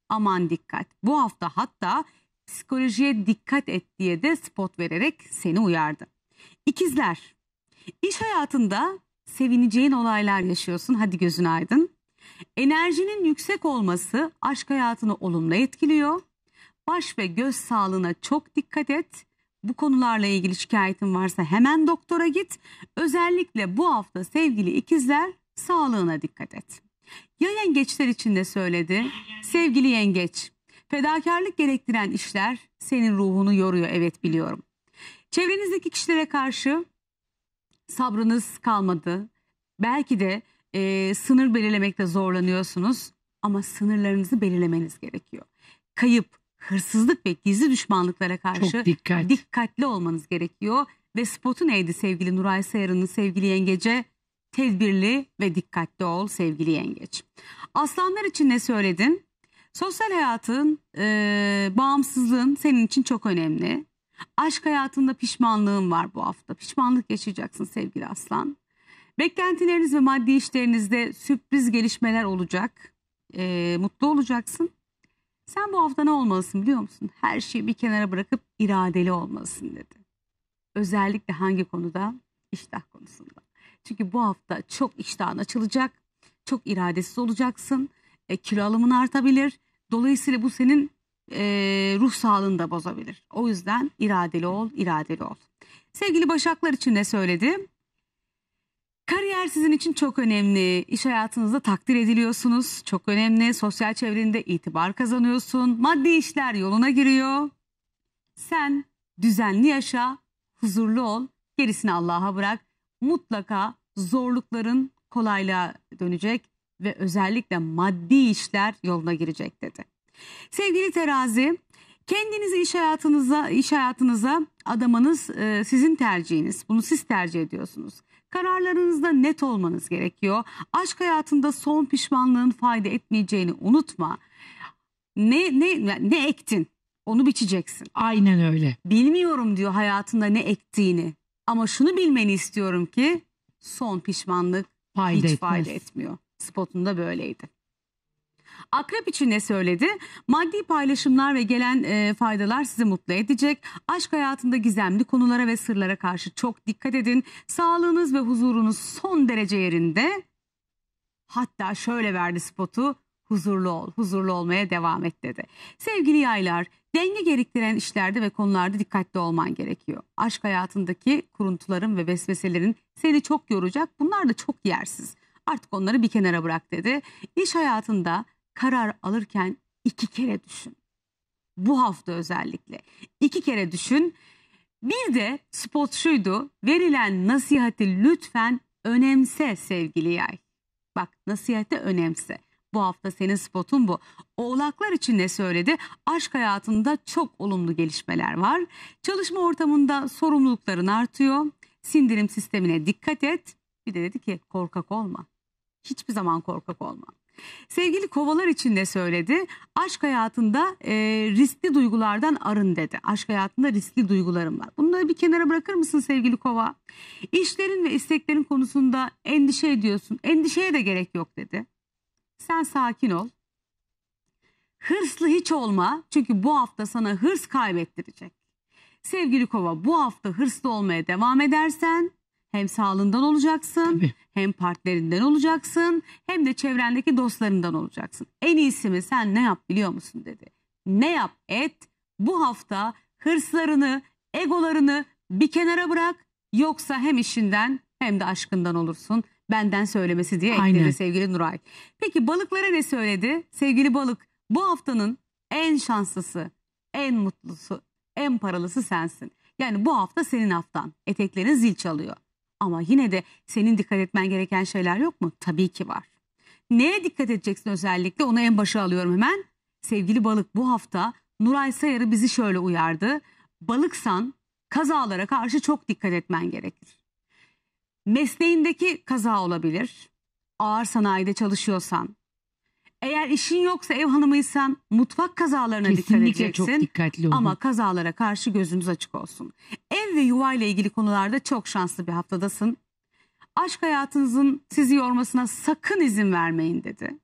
Aman dikkat. Bu hafta hatta psikolojiye dikkat et diye de spot vererek seni uyardı. İkizler. İş hayatında sevineceğin olaylar yaşıyorsun. Hadi gözün aydın. Enerjinin yüksek olması aşk hayatını olumlu etkiliyor baş ve göz sağlığına çok dikkat et. Bu konularla ilgili şikayetin varsa hemen doktora git. Özellikle bu hafta sevgili ikizler sağlığına dikkat et. Ya yengeçler için de söyledi. Sevgili yengeç, fedakarlık gerektiren işler senin ruhunu yoruyor evet biliyorum. Çevrenizdeki kişilere karşı sabrınız kalmadı. Belki de e, sınır belirlemekte zorlanıyorsunuz ama sınırlarınızı belirlemeniz gerekiyor. Kayıp, hırsızlık ve gizli düşmanlıklara karşı Çok dikkat. dikkatli olmanız gerekiyor. Ve spotu neydi sevgili Nuray Sayar'ın sevgili yengece? Tedbirli ve dikkatli ol sevgili yengeç. Aslanlar için ne söyledin? Sosyal hayatın, e, bağımsızlığın senin için çok önemli. Aşk hayatında pişmanlığın var bu hafta. Pişmanlık yaşayacaksın sevgili aslan. Beklentileriniz ve maddi işlerinizde sürpriz gelişmeler olacak. E, mutlu olacaksın. Sen bu hafta ne olmalısın biliyor musun? Her şeyi bir kenara bırakıp iradeli olmalısın dedi. Özellikle hangi konuda? İştah konusunda. Çünkü bu hafta çok iştahın açılacak, çok iradesiz olacaksın, e, kilo alımın artabilir. Dolayısıyla bu senin e, ruh sağlığını da bozabilir. O yüzden iradeli ol, iradeli ol. Sevgili Başaklar için ne söyledi? Kariyer sizin için çok önemli. İş hayatınızda takdir ediliyorsunuz. Çok önemli. Sosyal çevrende itibar kazanıyorsun. Maddi işler yoluna giriyor. Sen düzenli yaşa, huzurlu ol. Gerisini Allah'a bırak. Mutlaka zorlukların kolaylığa dönecek ve özellikle maddi işler yoluna girecek dedi. Sevgili terazi, kendinizi iş hayatınıza iş hayatınıza adamanız e, sizin tercihiniz. Bunu siz tercih ediyorsunuz. Kararlarınızda net olmanız gerekiyor. Aşk hayatında son pişmanlığın fayda etmeyeceğini unutma. Ne ne ne ektin? Onu biçeceksin. Aynen öyle. Bilmiyorum diyor hayatında ne ektiğini. Ama şunu bilmeni istiyorum ki son pişmanlık fayda hiç etmez. fayda etmiyor. Spotunda böyleydi. Akrep için ne söyledi? Maddi paylaşımlar ve gelen e, faydalar sizi mutlu edecek. Aşk hayatında gizemli konulara ve sırlara karşı çok dikkat edin. Sağlığınız ve huzurunuz son derece yerinde. Hatta şöyle verdi spotu huzurlu ol, huzurlu olmaya devam et dedi. Sevgili yaylar, denge gerektiren işlerde ve konularda dikkatli olman gerekiyor. Aşk hayatındaki kuruntuların ve vesveselerin seni çok yoracak, bunlar da çok yersiz. Artık onları bir kenara bırak dedi. İş hayatında karar alırken iki kere düşün. Bu hafta özellikle iki kere düşün. Bir de spot şuydu. Verilen nasihati lütfen önemse sevgili yay. Bak nasihati önemse. Bu hafta senin spotun bu. Oğlaklar için ne söyledi? Aşk hayatında çok olumlu gelişmeler var. Çalışma ortamında sorumlulukların artıyor. Sindirim sistemine dikkat et. Bir de dedi ki korkak olma. Hiçbir zaman korkak olma. Sevgili kovalar için de söyledi. Aşk hayatında e, riskli duygulardan arın dedi. Aşk hayatında riskli duygularım var. Bunları bir kenara bırakır mısın sevgili kova? İşlerin ve isteklerin konusunda endişe ediyorsun. Endişeye de gerek yok dedi. Sen sakin ol. Hırslı hiç olma çünkü bu hafta sana hırs kaybettirecek. Sevgili kova bu hafta hırslı olmaya devam edersen hem sağlığından olacaksın, Tabii. hem partnerinden olacaksın, hem de çevrendeki dostlarından olacaksın. En iyisi mi sen ne yap biliyor musun dedi. Ne yap et bu hafta hırslarını, egolarını bir kenara bırak yoksa hem işinden hem de aşkından olursun. Benden söylemesi diye Aynen. sevgili Nuray. Peki balıklara ne söyledi? Sevgili balık bu haftanın en şanslısı, en mutlusu, en paralısı sensin. Yani bu hafta senin haftan. Eteklerin zil çalıyor ama yine de senin dikkat etmen gereken şeyler yok mu? Tabii ki var. Neye dikkat edeceksin özellikle? Onu en başa alıyorum hemen. Sevgili balık bu hafta Nuray Sayarı bizi şöyle uyardı. Balıksan kazalara karşı çok dikkat etmen gerekir. Mesleğindeki kaza olabilir. Ağır sanayide çalışıyorsan, eğer işin yoksa ev hanımıysan mutfak kazalarına Kesinlikle dikkat edeceksin. Kesinlikle çok dikkatli olun. Ama kazalara karşı gözünüz açık olsun. Ev ve yuva ile ilgili konularda çok şanslı bir haftadasın. Aşk hayatınızın sizi yormasına sakın izin vermeyin dedi.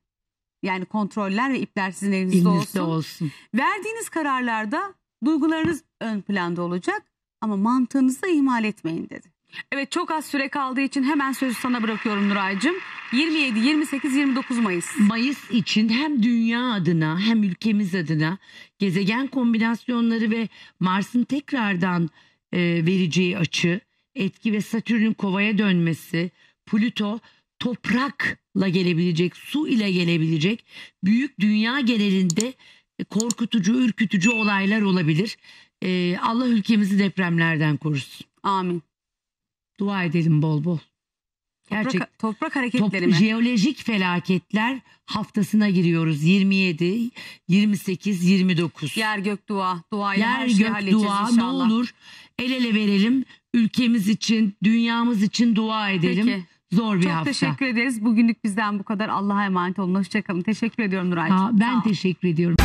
Yani kontroller ve ipler sizin elinizde, elinizde olsun. olsun. Verdiğiniz kararlarda duygularınız ön planda olacak ama mantığınızı ihmal etmeyin dedi. Evet çok az süre kaldığı için hemen sözü sana bırakıyorum Nuray'cığım. 27, 28, 29 Mayıs. Mayıs için hem dünya adına hem ülkemiz adına gezegen kombinasyonları ve Mars'ın tekrardan e, vereceği açı, etki ve Satürn'ün kovaya dönmesi, Plüto toprakla gelebilecek, su ile gelebilecek büyük dünya genelinde e, korkutucu, ürkütücü olaylar olabilir. E, Allah ülkemizi depremlerden korusun. Amin. Dua edelim bol bol. Gerçek, toprak, toprak hareketleri top, mi? Jeolojik felaketler haftasına giriyoruz. 27, 28, 29. Yer gök dua. Dua Yer her gök dua inşallah. ne olur el ele verelim. Ülkemiz için, dünyamız için dua edelim. Peki. Zor bir Çok hafta. Çok teşekkür ederiz. Bugünlük bizden bu kadar. Allah'a emanet olun. Hoşçakalın. Teşekkür ediyorum Nuray'cığım. Ben teşekkür ediyorum.